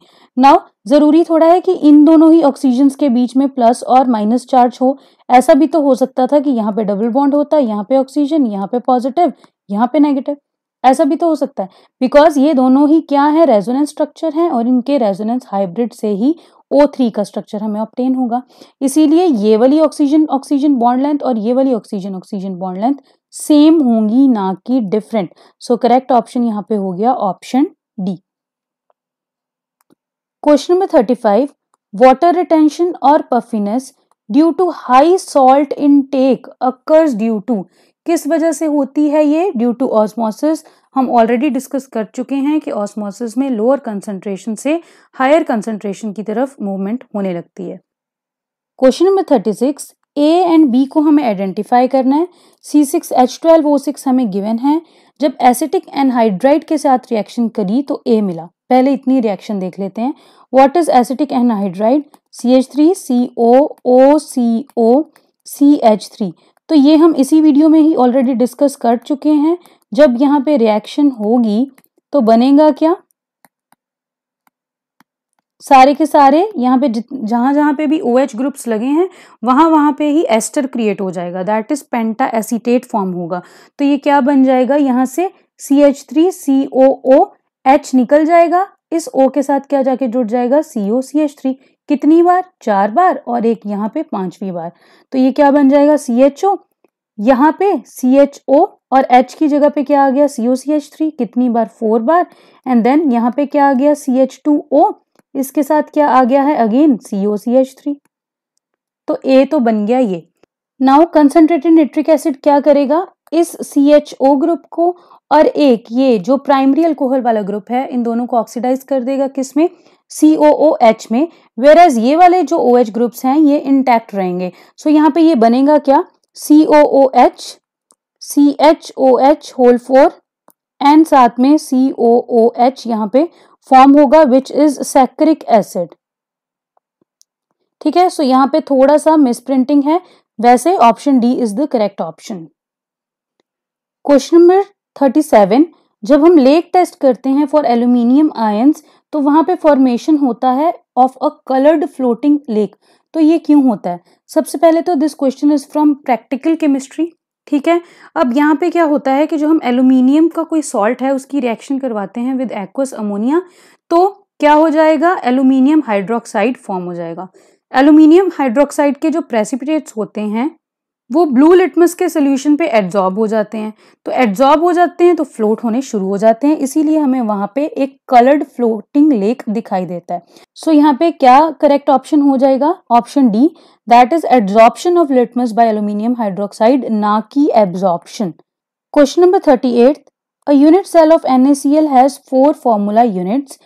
नाउ जरूरी थोड़ा है कि इन दोनों ही ऑक्सीजन के बीच में प्लस और माइनस चार्ज हो ऐसा भी तो हो सकता था कि यहाँ पे डबल बॉन्ड होता यहाँ पे ऑक्सीजन यहाँ पे पॉजिटिव यहाँ पे नेगेटिव ऐसा भी तो हो सकता है बिकॉज ये दोनों ही क्या है रेजोनेंस स्ट्रक्चर हैं और इनके रेजोनेंस हाइब्रिड से ही ओ थ्री का स्ट्रक्चर हमें ऑप्टेन होगा इसीलिए ये वाली ऑक्सीजन ऑक्सीजन बॉन्ड लेंथ और ये वाली oxygen oxygen bond length same होंगी ना कि डिफरेंट सो करेक्ट ऑप्शन यहाँ पे हो गया option D question number thirty five water retention और puffiness due to high salt intake occurs due to किस वजह से होती है ये ड्यू टू ऑस्मोसिस हम ऑलरेडी डिस्कस कर चुके हैं कि ऑस्मोसिस में लोअर कंसंट्रेशन से हायर कंसंट्रेशन की तरफ मूवमेंट होने लगती है question number thirty six A and B को हमें आइडेंटिफाई करना है C six H twelve O six हमें गिवन है जब एसिटिक एनहाइड्राइड के साथ रिएक्शन करी तो ए मिला पहले इतनी रिएक्शन देख लेते हैं what is acetic anhydride C H three C O O C O C H three तो ये हम इसी वीडियो में ही ऑलरेडी डिस्कस कर चुके हैं जब यहाँ पे रिएक्शन होगी तो बनेगा क्या सारे के सारे यहाँ पे जहाँ जहाँ पे भी ओ OH ग्रुप्स लगे हैं वहाँ वहाँ पे ही एस्टर क्रिएट हो जाएगा that is penta acetate form होगा तो ये क्या बन जाएगा यहाँ से C H three C O O H निकल जाएगा इस ओ के साथ क्या जाके जुड़ जाएगा सी ओ सी एच थ्री कितनी बार चार बार और एक यहाँ पे पांचवी बार तो ये क्या बन जाएगा सी एच ओ यहाँ पे सी एच ओ और एच की जगह पे क्या आ गया सी ओ सी एच थ्री कितनी बार फोर बार एंड देन यहाँ पे क्या आ गया सी एच टू ओ इसके साथ क्या आ गया है again C O C H three तो ए तो बन गया ये नाउ कंसनट्रेटेड निट्रिक एसिड क्या करेगा इस सी एच ओ ग्रुप को और एक ये जो प्राइमरी अल्कोहल वाला ग्रुप है इन दोनों को ऑक्सीडाइज कर देगा किसमें सी ओ ओ एच में वेर एज ये वाले जो ओ एच ग्रुप्स हैं ये इंटैक्ट रहेंगे सो so, यहाँ पे ये बनेगा क्या C O O H C H O H whole four and साथ में सी ओ ओ एच यहाँ पे फॉर्म होगा विच इज सैक्रिक एसिड ठीक है सो so, यहाँ पे थोड़ा सा मिसप्रिंटिंग है वैसे option D is the correct option question number thirty seven जब हम लेक टेस्ट करते हैं फॉर एल्यूमिनियम आयन्स तो वहाँ पे फॉर्मेशन होता है of a coloured floating lake तो ये क्यों होता है सबसे पहले तो this question is from practical chemistry ठीक है अब यहाँ पे क्या होता है कि जो हम एल्यूमिनियम का कोई सॉल्ट है उसकी रिएक्शन करवाते हैं विद एक्वस अमोनिया तो क्या हो जाएगा एल्यूमिनियम हाइड्रोक्साइड फॉर्म हो जाएगा एलुमिनियम हाइड्रोक्साइड के जो प्रेसिपिटेट्स होते हैं वो ब्लू लिटमस के सोल्यूशन पे एड्जॉर्ब हो जाते हैं तो एड्जॉर्ब हो जाते हैं तो फ्लोट होने शुरू हो जाते हैं इसीलिए हमें वहाँ पे एक कलर्ड फ्लोटिंग लेक दिखाई देता है सो so, यहाँ पे क्या करेक्ट ऑप्शन हो जाएगा option D that is adsorption of litmus by aluminium hydroxide ना कि absorption question number thirty eight a unit cell of an has four formula units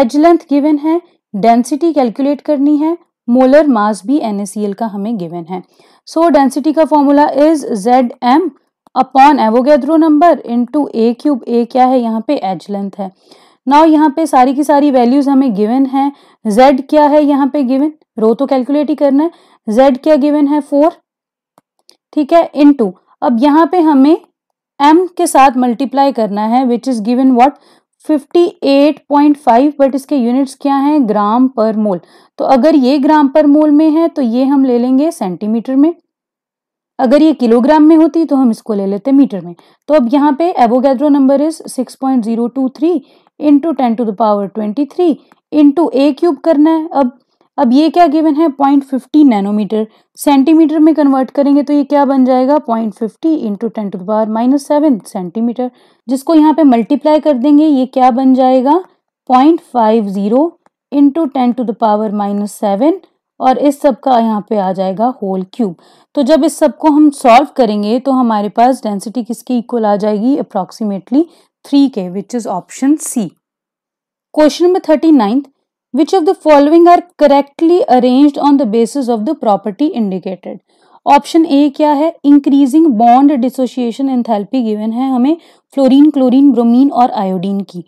edge length given है डेंसिटी कैलकुलेट करनी है मोलर मास भी एन का हमें गिवन है सो डेंसिटी का formula is Z M upon M हो गया ध्रुव नंबर ए क्यूब ए क्या है यहाँ पे एज लेंथ है नाउ यहाँ पे सारी की सारी वैल्यूज हमें गिवन है जेड क्या है यहाँ पे गिवन रो तो कैलकुलेट ही करना है जेड क्या गिवन है फोर ठीक है टू अब यहाँ पे हमें एम के साथ मल्टीप्लाई करना है which is given what 58.5 but इसके यूनिट्स क्या हैं ग्राम पर मोल तो अगर ये ग्राम पर मोल में है तो ये हम ले लेंगे सेंटीमीटर में अगर ये किलोग्राम में होती तो हम इसको ले लेते मीटर में तो अब यहाँ पे Avogadro number is 6.023 into ten to the power twenty three into A cube करना है अब अब ये क्या गिवन है पॉइंट फिफ्टी नैनोमीटर सेंटीमीटर में कन्वर्ट करेंगे तो ये क्या बन जाएगा point fifty into ten to the power minus seven centimetre जिसको यहाँ पे मल्टीप्लाई कर देंगे ये क्या बन जाएगा point five zero into ten to the power minus seven और इस सब का यहाँ पे आ जाएगा होल क्यूब तो जब इस सब को हम सॉल्व करेंगे तो हमारे पास डेंसिटी किसकी इक्वल आ जाएगी अप्रॉक्सीमेटली थ्री के which is option C question number thirty ninth Which of the following are correctly arranged on the basis of the property indicated? Option A क्या है increasing bond dissociation enthalpy given है हमें फ्लोरीन क्लोरीन ब्रोमीन और आयोडीन की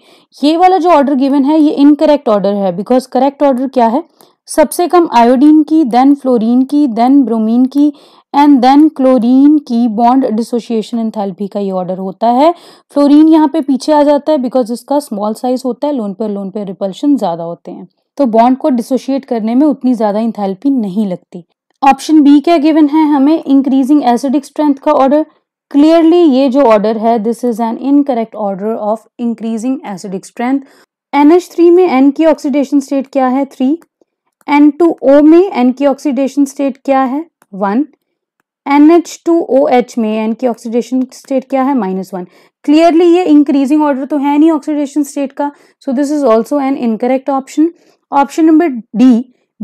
ये वाला जो ऑर्डर गिवन है ये इनकरेक्ट ऑर्डर है बिकॉज करेक्ट ऑर्डर क्या है सबसे कम आयोडीन की देन फ्लोरीन की देन ब्रोमीन की एंड देन क्लोरीन की बॉन्ड डिसोशिएशन एंथैल्पी का ये ऑर्डर होता है फ्लोरीन यहाँ पे पीछे आ जाता है बिकॉज इसका स्मॉल साइज होता है लोन पर लोन पर रिपल्शन ज़्यादा होते हैं तो बॉन्ड को डिसोशिएट करने में उतनी ज़्यादा इंथैल्पी नहीं लगती ऑप्शन बी क्या गिवन है हमें इंक्रीजिंग एसिडिक स्ट्रेंथ का ऑर्डर क्लियरली ये जो ऑर्डर है this is an incorrect order of increasing acidic strength N H three में एन की ऑक्सीडेशन स्टेट क्या है थ्री एन टू ओ में एन की ऑक्सीडेशन स्टेट क्या है one N H two O H में एन की ऑक्सीडेशन स्टेट क्या है माइनस वन क्लियरली ये इंक्रीजिंग ऑर्डर तो है नहीं ऑक्सीडेशन स्टेट का so this is also an incorrect option option number D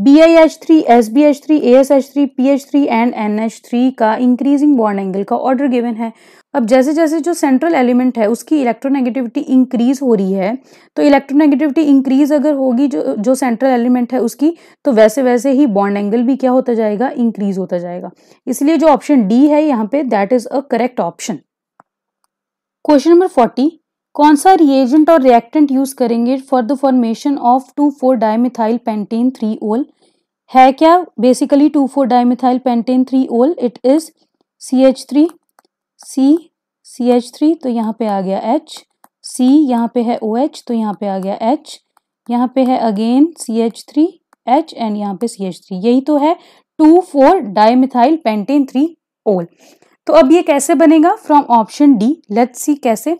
B I H three S B H three A S H three P H three and N H three का इंक्रीजिंग बॉन्ड एंगल का ऑर्डर गिवन है अब जैसे जैसे जो सेंट्रल एलिमेंट है उसकी इलेक्ट्रोनेगेटिविटी इंक्रीज हो रही है तो इलेक्ट्रोनेगेटिविटी इंक्रीज अगर होगी जो जो सेंट्रल एलिमेंट है उसकी तो वैसे वैसे ही बॉन्ड एंगल भी क्या होता जाएगा इंक्रीज होता जाएगा इसलिए जो ऑप्शन डी है यहाँ पे that is a correct option question number forty कौन सा रिएजेंट और रिएक्टेंट यूज करेंगे for the formation of two four dimethyl pentane three ol है क्या basically two four dimethyl pentane three ol it is C H three C C H three तो यहाँ पे आ गया एच सी यहाँ पे है ओ OH, एच तो यहाँ पे आ गया एच यहाँ पे है again C H three H and यहाँ पे सी एच थ्री यही तो है two four dimethyl pentane three ol तो अब ये कैसे बनेगा from option D let's see कैसे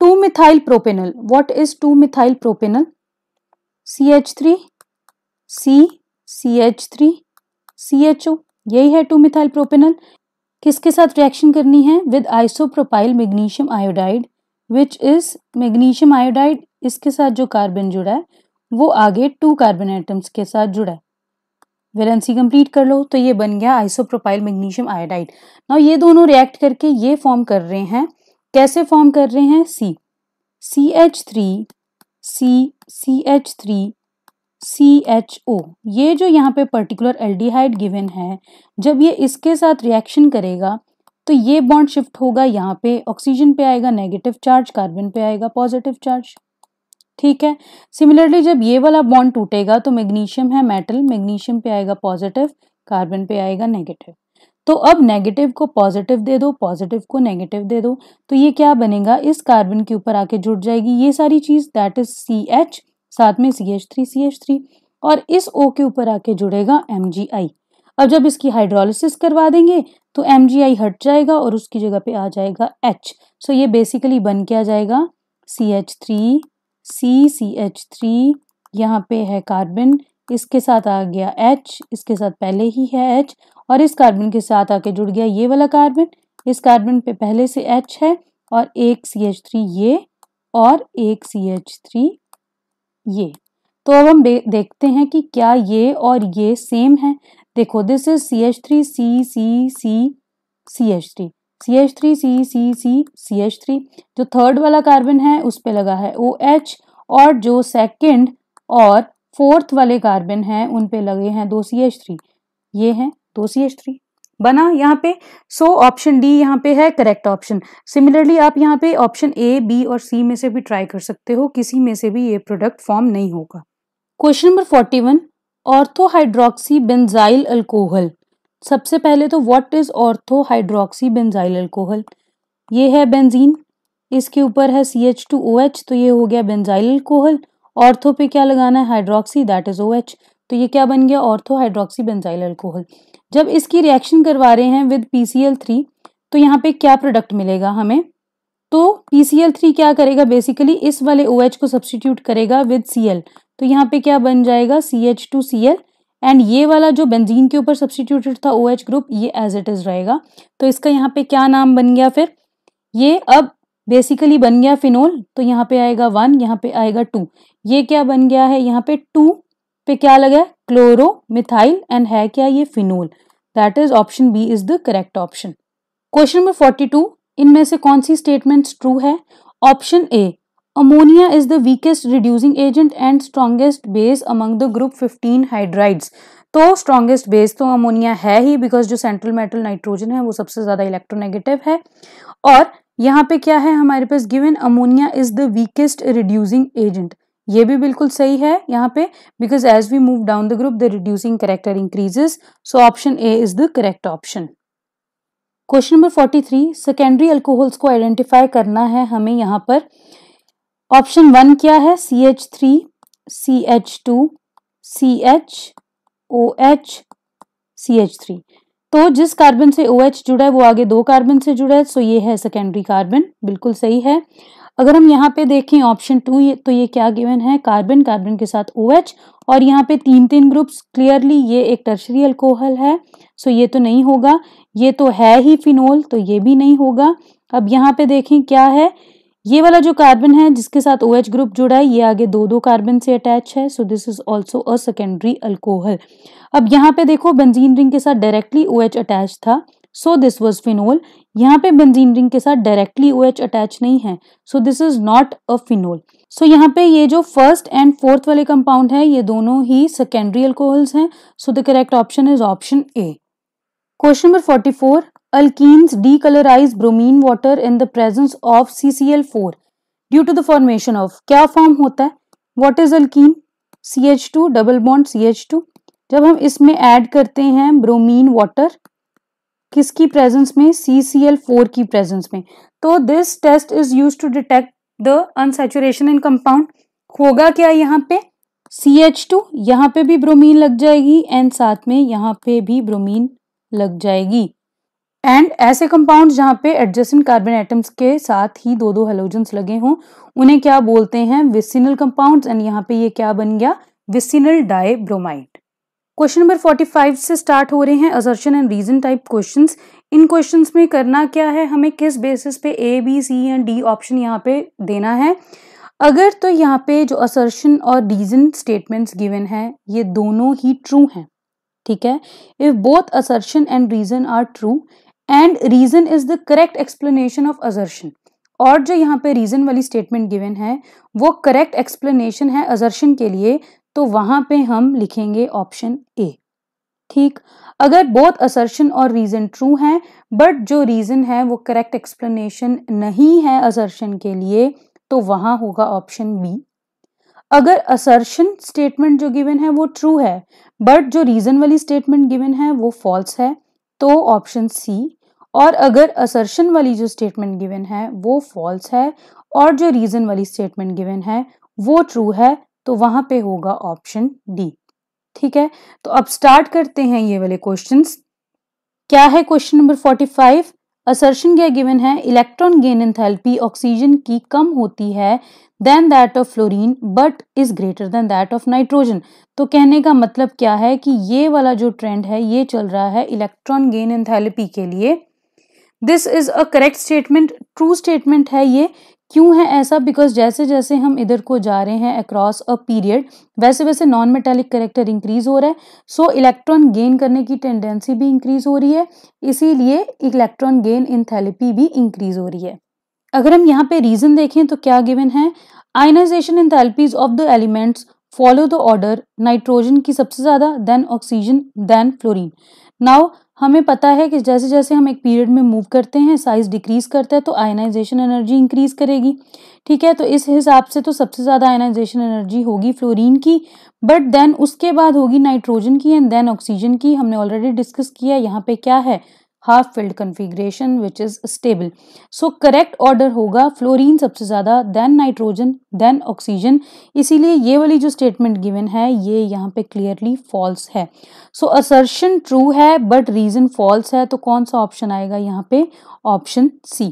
two two methyl propanal what is methyl propanal C H three C C H three C H O यही है टू मिथाइल प्रोपेनल किसके साथ रिएक्शन करनी है with isopropyl magnesium iodide which is magnesium iodide इसके साथ जो कार्बन जुड़ा है वो आगे टू कार्बन एटम्स के साथ जुड़ा है वेलेंसी कंप्लीट कर लो तो ये बन गया आइसोप्रोपाइल मैग्नीशियम आयोडाइड ना ये दोनों रिएक्ट करके ये फॉर्म कर रहे हैं कैसे फॉर्म कर रहे हैं C C H three C C H three C H O ये जो यहाँ पे पर्टिकुलर एल्डिहाइड गिवन है जब ये इसके साथ रिएक्शन करेगा तो ये बॉन्ड शिफ्ट होगा यहाँ पे ऑक्सीजन पे आएगा नेगेटिव चार्ज कार्बन पे आएगा पॉजिटिव चार्ज ठीक है सिमिलरली जब ये वाला बॉन्ड टूटेगा तो मैग्नीशियम है मेटल मैग्नीशियम पे आएगा पॉजिटिव कार्बन पे आएगा नेगेटिव तो अब नेगेटिव को पॉजिटिव दे दो पॉजिटिव को नेगेटिव दे दो तो ये क्या बनेगा इस कार्बन के ऊपर आके जुड़ जाएगी ये सारी चीज़ दैट इज सी एच साथ में C H three C H three और इस ओ के ऊपर आके जुड़ेगा एम जी आई अब जब इसकी हाइड्रोलिसिस करवा देंगे तो एम जी आई हट जाएगा और उसकी जगह पे आ जाएगा एच सो ये बेसिकली बन के आ जाएगा C H three C C H three यहाँ पे है कार्बन इसके साथ आ गया एच इसके साथ पहले ही है एच और इस कार्बन के साथ आके जुड़ गया ये वाला कार्बन इस कार्बन पे पहले से एच है और एक सी एच थ्री ये और एक सी एच थ्री ये तो अब हम देखते हैं कि क्या ये और ये सेम है देखो this is C H three C C C C H three C H three C C C C H three जो थर्ड वाला कार्बन है उस पर लगा है ओ एच और जो सेकेंड और फोर्थ वाले कार्बन हैं उन पे लगे हैं दो सी एच थ्री ये हैं तो सी एच थ्री बना यहाँ पे सो ऑप्शन डी यहाँ पे है करेक्ट ऑप्शन सिमिलरली आप यहाँ पे ऑप्शन ए बी और सी में से भी ट्राई कर सकते हो किसी में से भी ये प्रोडक्ट फॉर्म नहीं होगा question number forty one ortho hydroxy benzyl alcohol सबसे पहले तो what is ortho hydroxy benzyl alcohol ये है बेंजीन इसके ऊपर है C H two O H तो ये हो गया बेंजाइल अल्कोहल ऑर्थो पे क्या लगाना है hydroxy that is O H तो ये क्या बन गया ऑर्थो हाइड्रोक्सी बेंजाइल अल्कोहल जब इसकी रिएक्शन करवा रहे हैं with P C L three तो यहाँ पे क्या प्रोडक्ट मिलेगा हमें तो पी सी एल थ्री क्या करेगा बेसिकली इस वाले ओ OH एच को सब्सटीट्यूट करेगा विद सी एल तो यहाँ पे क्या बन जाएगा C H two C L and ये वाला जो बेंजीन के ऊपर सब्सटीट्यूटेड था ओ OH ग्रुप ये एज इट इज़ रहेगा तो इसका यहाँ पे क्या नाम बन गया फिर ये अब बेसिकली बन गया फिनोल तो यहाँ पे आएगा वन यहाँ पे आएगा टू ये क्या बन गया है यहाँ पे टू पे क्या लगा क्लोरो मिथाइल एंड है क्या ये phenol that is option B is the correct option question number forty two इनमें से कौन सी स्टेटमेंट्स ट्रू है option A ammonia is the weakest reducing agent and strongest base among the group fifteen hydrides तो स्ट्रॉन्गेस्ट बेस तो अमोनिया है ही बिकॉज जो सेंट्रल मेटल नाइट्रोजन है वो सबसे ज़्यादा इलेक्ट्रोनेगेटिव है और यहाँ पे क्या है हमारे पास given ammonia is the weakest reducing agent ये भी बिल्कुल सही है यहाँ पे because as we move down the group the reducing character increases so option A is the correct option question number forty three secondary alcohols को आइडेंटिफाई करना है हमें यहाँ पर ऑप्शन वन क्या है C H three C H two C H O H C H three तो जिस कार्बन से ओ OH एच जुड़ा है वो आगे दो कार्बन से जुड़ा है सो ये है सेकेंडरी कार्बन बिल्कुल सही है अगर हम यहाँ पे देखें ऑप्शन टू ये तो ये क्या गिवन है कार्बन कार्बन के साथ ओ OH, और यहाँ पे तीन तीन ग्रुप्स क्लियरली ये एक टर्शरी अल्कोहल है सो ये तो नहीं होगा ये तो है ही फिनोल तो ये भी नहीं होगा अब यहाँ पे देखें क्या है ये वाला जो कार्बन है जिसके साथ ओ OH ग्रुप जुड़ा है ये आगे दो दो कार्बन से अटैच है so this is also a secondary alcohol अब यहाँ पे देखो बंजीन रिंग के साथ डायरेक्टली ओ OH अटैच था सो दिस वॉज फिनोल यहाँ पे बेंजीन रिंग के साथ डायरेक्टली ओ OH अटैच नहीं है so this is not a phenol so यहाँ पे ये जो फर्स्ट एंड फोर्थ वाले कंपाउंड है ये दोनों ही सेकेंडरी अल्कोहल्स हैं so the correct option is option A question number forty four bromine water in the presence of C C L four due to the formation of क्या फॉर्म होता है what is alkene C H two double bond C H two जब हम इसमें ऐड करते हैं ब्रोमीन वाटर किसकी प्रेजेंस में सी सी एल फोर की प्रेजेंस में तो this test is use to detect the unsaturation in compound होगा क्या यहाँ पे सी एच टू यहाँ पे भी ब्रोमीन लग जाएगी एंड साथ में यहाँ पे भी ब्रोमीन लग जाएगी एंड ऐसे कंपाउंड जहाँ पे एडजस्टिंग कार्बन एटम्स के साथ ही दो दो हेलोजन्स लगे हों उन्हें क्या बोलते हैं विसिनल कंपाउंड्स एंड यहाँ पे ये क्या बन गया vicinal dibromide question number forty five से स्टार्ट हो रहे हैं assertion and reason type question इन क्वेश्चन में करना क्या है हमें किस बेसिस पे A B C and D option यहाँ पे देना है अगर तो यहाँ पे जो असर्शन और रीजन स्टेटमेंट्स गिवन है ये दोनों ही ट्रू हैं ठीक है if both assertion and reason are true and reason is the correct explanation of assertion और जो यहाँ पे रीजन वाली स्टेटमेंट गिवन है वो करेक्ट एक्सप्लेनेशन है असर्शन के लिए तो वहां पे हम लिखेंगे ऑप्शन ए ठीक अगर बोथ असर्शन और रीज़न ट्रू हैं बट जो रीज़न है वो करेक्ट एक्सप्लेनेशन नहीं है असर्शन के लिए तो वहां होगा ऑप्शन बी अगर असर्शन स्टेटमेंट जो गिवन है वो ट्रू है बट जो रीज़न वाली स्टेटमेंट गिवन है वो फॉल्स है तो ऑप्शन सी और अगर असर्शन वाली जो स्टेटमेंट गिवन है वो फॉल्स है और जो रीज़न वाली स्टेटमेंट गिवन है वो ट्रू है तो वहां पे होगा ऑप्शन डी ठीक है तो अब स्टार्ट करते हैं ये वाले क्वेश्चंस क्या है question number forty five assertion क्या गिवन है इलेक्ट्रॉन गेन एंथैल्पी ऑक्सीजन की कम होती है than that of fluorine but is greater than that of nitrogen तो कहने का मतलब क्या है कि ये वाला जो ट्रेंड है ये चल रहा है इलेक्ट्रॉन गेन एंथैल्पी के लिए this is a correct statement true statement है ये क्यों है ऐसा बिकॉज जैसे जैसे हम इधर को जा रहे हैं अक्रॉस अ पीरियड वैसे वैसे नॉन मेटेलिक करेक्टर इंक्रीज हो रहा है सो इलेक्ट्रॉन गेन करने की टेंडेंसी भी इंक्रीज हो रही है इसीलिए इलेक्ट्रॉन गेन इन थेरेपी भी इंक्रीज हो रही है अगर हम यहाँ पे रीजन देखें तो क्या गिवन है ionisation enthalpies of the elements follow the order nitrogen की सबसे ज़्यादा then oxygen then fluorine now हमें पता है कि जैसे जैसे हम एक पीरियड में मूव करते हैं साइज डिक्रीज करता है तो आयनाइजेशन एनर्जी इंक्रीज करेगी ठीक है तो इस हिसाब से तो सबसे ज़्यादा आयनाइजेशन एनर्जी होगी फ्लोरीन की बट देन उसके बाद होगी नाइट्रोजन की एंड देन ऑक्सीजन की हमने ऑलरेडी डिस्कस किया यहाँ पे क्या है half filled configuration which is stable so correct order होगा फ्लोरीन सबसे ज़्यादा देन नाइट्रोजन देन ऑक्सीजन इसीलिए ये वाली जो स्टेटमेंट गिवन है ये यहाँ पे क्लियरली फॉल्स है सो असर्शन ट्रू है बट रीज़न फॉल्स है तो कौन सा ऑप्शन आएगा यहाँ पे option C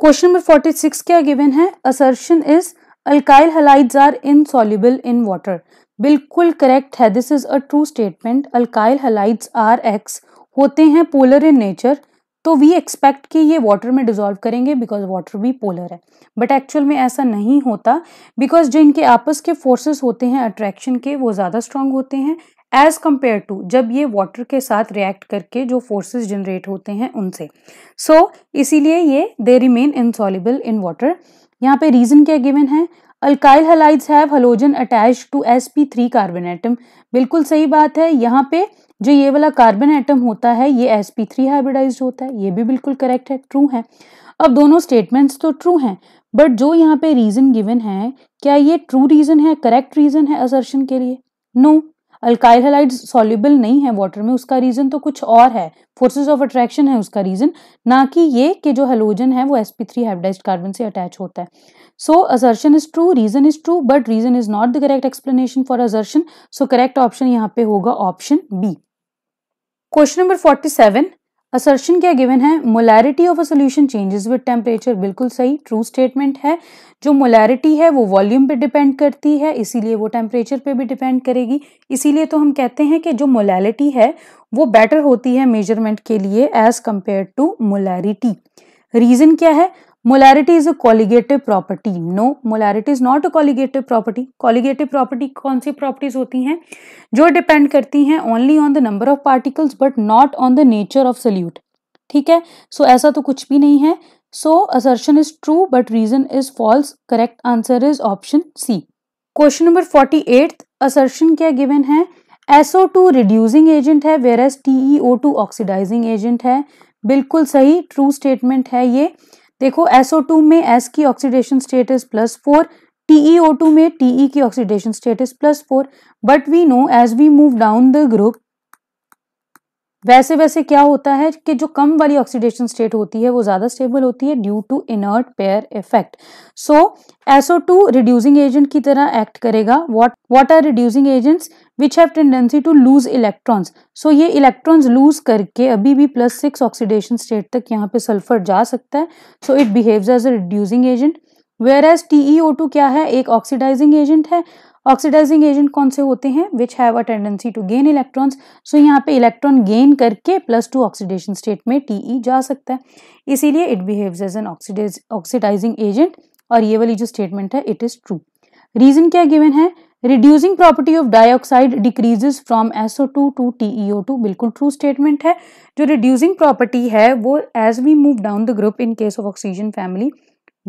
question number forty six क्या गिवन है assertion is alkyl halides are insoluble in water बिल्कुल करेक्ट है this is a true statement alkyl halides are एक्स होते हैं पोलर इन नेचर तो वी एक्सपेक्ट कि ये वाटर में डिजोल्व करेंगे बिकॉज वाटर भी पोलर है बट एक्चुअल में ऐसा नहीं होता बिकॉज जो इनके आपस के फोर्सेस होते हैं अट्रैक्शन के वो ज़्यादा स्ट्रांग होते हैं एज़ कम्पेयर टू जब ये वाटर के साथ रिएक्ट करके जो फोर्सेस जनरेट होते हैं उनसे सो so, इसीलिए ये they remain insoluble in water यहाँ पे रीज़न क्या गिवन है alkyl halides have halogen attach to S P three carbon atom बिल्कुल सही बात है यहाँ पे जो ये वाला कार्बन एटम होता है ये एस पी थ्री हाइब्रिडाइज होता है ये भी बिल्कुल करेक्ट है ट्रू है अब दोनों स्टेटमेंट्स तो ट्रू हैं बट जो यहाँ पे रीज़न गिवन है क्या ये ट्रू रीज़न है करेक्ट रीज़न है असर्शन के लिए no no. Alkyl halide soluble नहीं है वाटर में उसका रीज़न तो कुछ और है फोर्सेस ऑफ अट्रैक्शन है उसका रीज़न ना कि ये कि जो हेलोजन है वो एसपी थ्री हाइब्रिडाइज कार्बन से अटैच होता है so assertion is true reason is true but reason is not the correct explanation for assertion so correct option यहाँ पे होगा option B question number forty seven assertion क्या गिवन है molarity of a solution changes with temperature बिल्कुल सही ट्रू स्टेटमेंट है जो मोलैरिटी है वो वॉल्यूम पे डिपेंड करती है इसीलिए वो टेम्परेचर पे भी डिपेंड करेगी इसीलिए तो हम कहते हैं कि जो मोलैरिटी है वो बेटर होती है मेजरमेंट के लिए as compare to molarity reason क्या है molarity is a colligative property no molarity is not a colligative property colligative property कौन सी प्रॉपर्टीज होती हैं जो डिपेंड करती हैं only on the number of particles but not on the nature of solute ठीक है सो so, ऐसा तो कुछ भी नहीं है so assertion is true but reason is false correct answer is option C question number forty eight assertion क्या गिवन है एसओ टू रिड्यूसिंग एजेंट है where S T E O two oxidising agent है बिल्कुल सही ट्रू स्टेटमेंट है ये देखो SO2 में S की oxidation states plus four TeO2 में Te की oxidation states plus four but we know as we move down the group वैसे वैसे क्या होता है कि जो कम वाली ऑक्सीडेशन स्टेट होती है वो ज़्यादा स्टेबल होती है due to inert pair effect so SO two reducing agent की तरह एक्ट करेगा what what are reducing agents which have tendency to lose electrons so ये इलेक्ट्रॉन्स लूज करके अभी भी प्लस सिक्स ऑक्सीडेशन स्टेट तक यहाँ पे सल्फर जा सकता है so it behaves as a reducing agent whereas two क्या है एक ऑक्सीडाइजिंग एजेंट है ऑक्सीडाइजिंग एजेंट कौन से होते हैं which have a tendency to gain electrons so यहाँ पे इलेक्ट्रॉन गेन करके प्लस टू ऑक्सीडेशन स्टेट में टीई जा सकता है इसीलिए it behaves as an oxidase oxidising agent और ये वाली जो स्टेटमेंट है इट इज ट्रू रीजन क्या गिवन है reducing property of dioxide decreases from SO two to TEO two बिल्कुल ट्रू स्टेटमेंट है जो रिड्यूसिंग प्रॉपर्टी है वो as we move down the group in case of oxygen family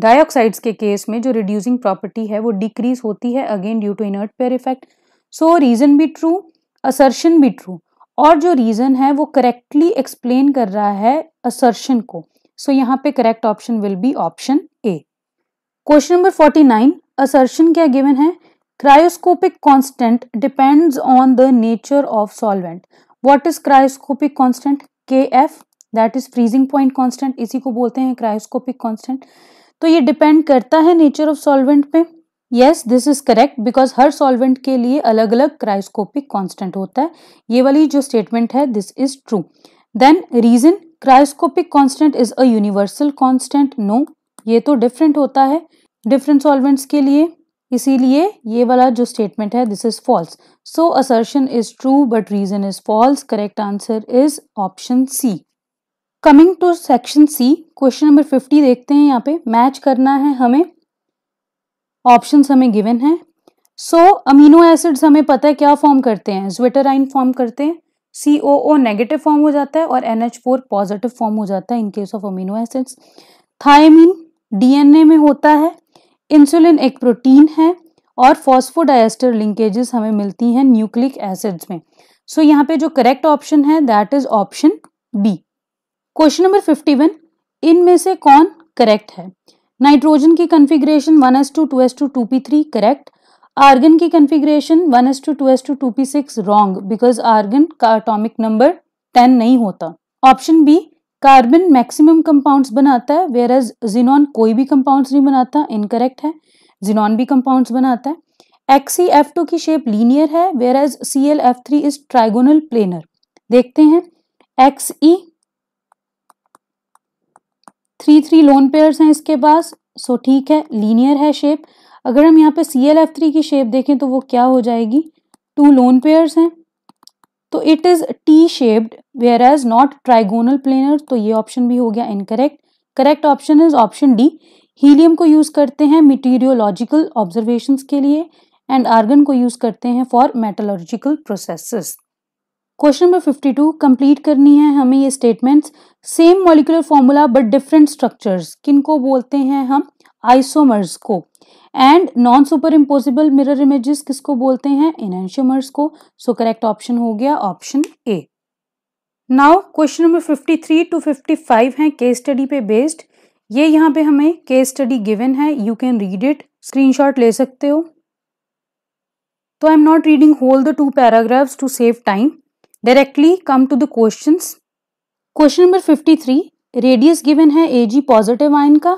dioxides के केस में जो रिड्यूसिंग प्रॉपर्टी है वो डिक्रीज होती है again due to inert pair effect so reason भी ट्रू असर्शन भी ट्रू और जो रीज़न है वो करेक्टली एक्सप्लेन कर रहा है असर्शन को सो so, यहाँ पे correct option will be option A question number forty nine assertion क्या गिवन है cryoscopic constant depends on the nature of solvent what is cryoscopic constant K F that is freezing point constant इसी को बोलते हैं क्रायोस्कोपिक कॉन्स्टेंट तो ये डिपेंड करता है नेचर ऑफ सॉल्वेंट पे yes this is correct because हर सॉल्वेंट के लिए अलग अलग क्राइस्कोपिक कॉन्स्टेंट होता है ये वाली जो स्टेटमेंट है this is true then reason cryoscopic constant is a universal no ये तो डिफरेंट होता है डिफरेंट सॉल्वेंट्स के लिए इसीलिए ये वाला जो स्टेटमेंट है this is false so assertion is true but reason is false correct answer is option C coming to section C question number fifty देखते हैं यहाँ पे मैच करना है हमें ऑप्शन हमें गिवन है सो अमीनो एसिड्स हमें पता है क्या फॉर्म करते हैं ज्वेटराइन फॉर्म करते हैं सी ओ ओ नेगेटिव फॉर्म हो जाता है और N H four positive form हो जाता है in case of amino acids and DNA में होता है इंसुलिन एक प्रोटीन है और फॉस्फोडाइस्टर लिंकेजेस हमें मिलती हैं न्यूक्लिक एसिड्स में सो so, यहाँ पे जो करेक्ट ऑप्शन है that is option B question number fifty one इनमें से कौन करेक्ट है नाइट्रोजन की configuration one S two two S two two P three correct argon की configuration one S two two S two two P six wrong because argon का अटोमिक नंबर टेन नहीं होता option B carbon maximum compounds बनाता है वेयर एज जिनॉन कोई भी कंपाउंड्स नहीं बनाता इनकरेक्ट है जिनॉन भी कंपाउंड्स बनाता है एक्सी एफ टू की शेप लीनियर है whereas C L F three is trigonal planar देखते हैं X E e, three three lone pairs हैं इसके पास सो ठीक है लीनियर है शेप अगर हम यहाँ पे सी एल एफ थ्री की शेप देखें तो वो क्या हो जाएगी टू लोन पेयर्स हैं तो it is T shaped whereas not trigonal planar तो ये ऑप्शन भी हो गया incorrect correct option is option D helium को यूज़ करते हैं मटीरियोलॉजिकल ऑब्जर्वेशन के लिए एंड आर्गन को यूज़ करते हैं for meteorological processes question number fifty two complete करनी है हमें ये statements same molecular formula but different structures किनको बोलते हैं हम आइसोमर्स को and non superimposable mirror images किसको बोलते हैं इनशोमर्स को सो करेक्ट ऑप्शन हो गया option A now question number fifty three to fifty five है केस स्टडी पे बेस्ड ये यहाँ पे हमें केस स्टडी गिवन है you can read it screenshot ले सकते हो तो I am not reading whole the two paragraphs to save time directly come to the question question number 53 radius given है ए जी पॉजिटिव आइन का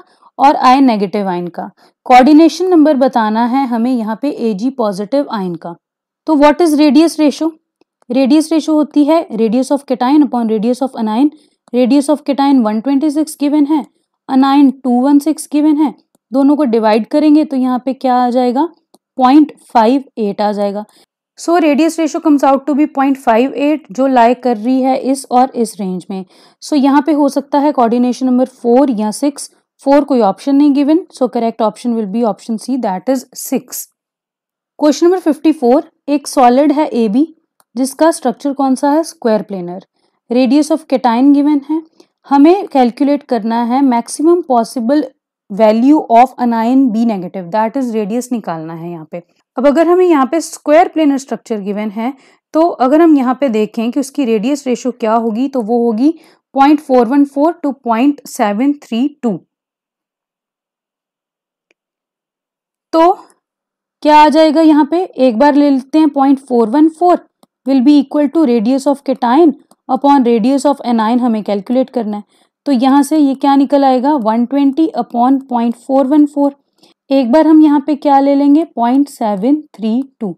और आई नेगेटिव आइन का कोऑर्डिनेशन नंबर बताना है हमें यहाँ पे ए जी पॉजिटिव आइन का तो what is radius ratio radius ratio होती है radius of cation upon radius of anion radius of cation 126 given है अनाइन 216 गिवन है दोनों को डिवाइड करेंगे तो यहाँ पे क्या आ जाएगा पॉइंट फाइव एट आ जाएगा so radius ratio comes out to be point five eight जो लाइक कर रही है इस और इस रेंज में सो so, यहाँ पे हो सकता है कोऑर्डिनेशन नंबर फोर या सिक्स फोर कोई ऑप्शन नहीं given so correct option will be option C that is six question number fifty four एक सॉलिड है ए बी जिसका स्ट्रक्चर कौन सा है square planar radius of cation given है हमें कैलकुलेट करना है maximum possible value of anion B negative that is radius निकालना है यहाँ पे अब अगर हमें यहाँ पे स्क्वायर प्लेनर स्ट्रक्चर गिवन है तो अगर हम यहाँ पे देखें कि उसकी रेडियस रेशो क्या होगी तो वो होगी point four one four to point seven three two तो क्या आ जाएगा यहाँ पे एक बार ले लेते हैं point four one four will be equal to radius of cation upon radius of anion हमें कैलकुलेट करना है तो यहाँ से ये क्या निकल आएगा one twenty upon point four one four एक बार हम यहाँ पे क्या ले लेंगे पॉइंट सेवन थ्री टू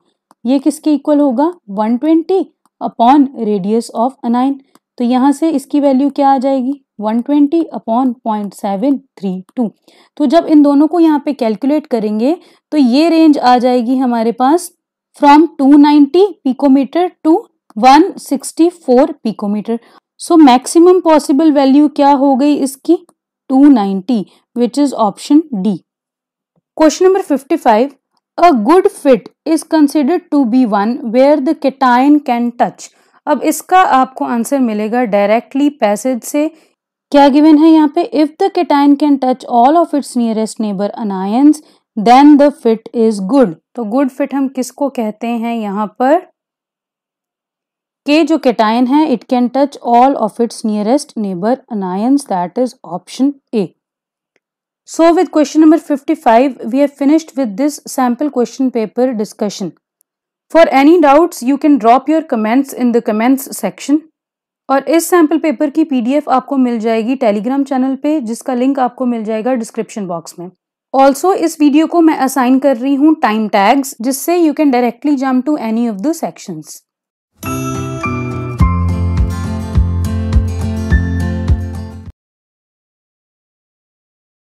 ये किसके इक्वल होगा one twenty upon radius of anion तो यहाँ से इसकी वैल्यू क्या आ जाएगी 120 upon point seven three two तो जब इन दोनों को यहाँ पे कैलकुलेट करेंगे तो ये रेंज आ जाएगी हमारे पास from 290 picometre to four picometre so maximum possible value क्या हो गई इसकी 290 which is option D number fifty 55. A good fit is considered to be one where the cation can touch अब इसका आपको आंसर मिलेगा डायरेक्टली पैसेज से क्या गिवन है यहाँ पे if the cation can touch all of its nearest neighbour anions then the fit is good तो गुड फिट हम किसको कहते हैं यहाँ पर के जो केटाइन है it can touch all of its nearest neighbour anions that is option A So with question number 55, we have finished with this sample question paper discussion. For any doubts, you can drop your comments in the comments section. और इस सैम्पल पेपर की पीडीएफ आपको मिल जाएगी टेलीग्राम चैनल पे जिसका लिंक आपको मिल जाएगा डिस्क्रिप्शन बॉक्स में ऑल्सो इस वीडियो को मैं असाइन कर रही हूँ टाइम टैग्स जिससे you can directly jump to any of the sections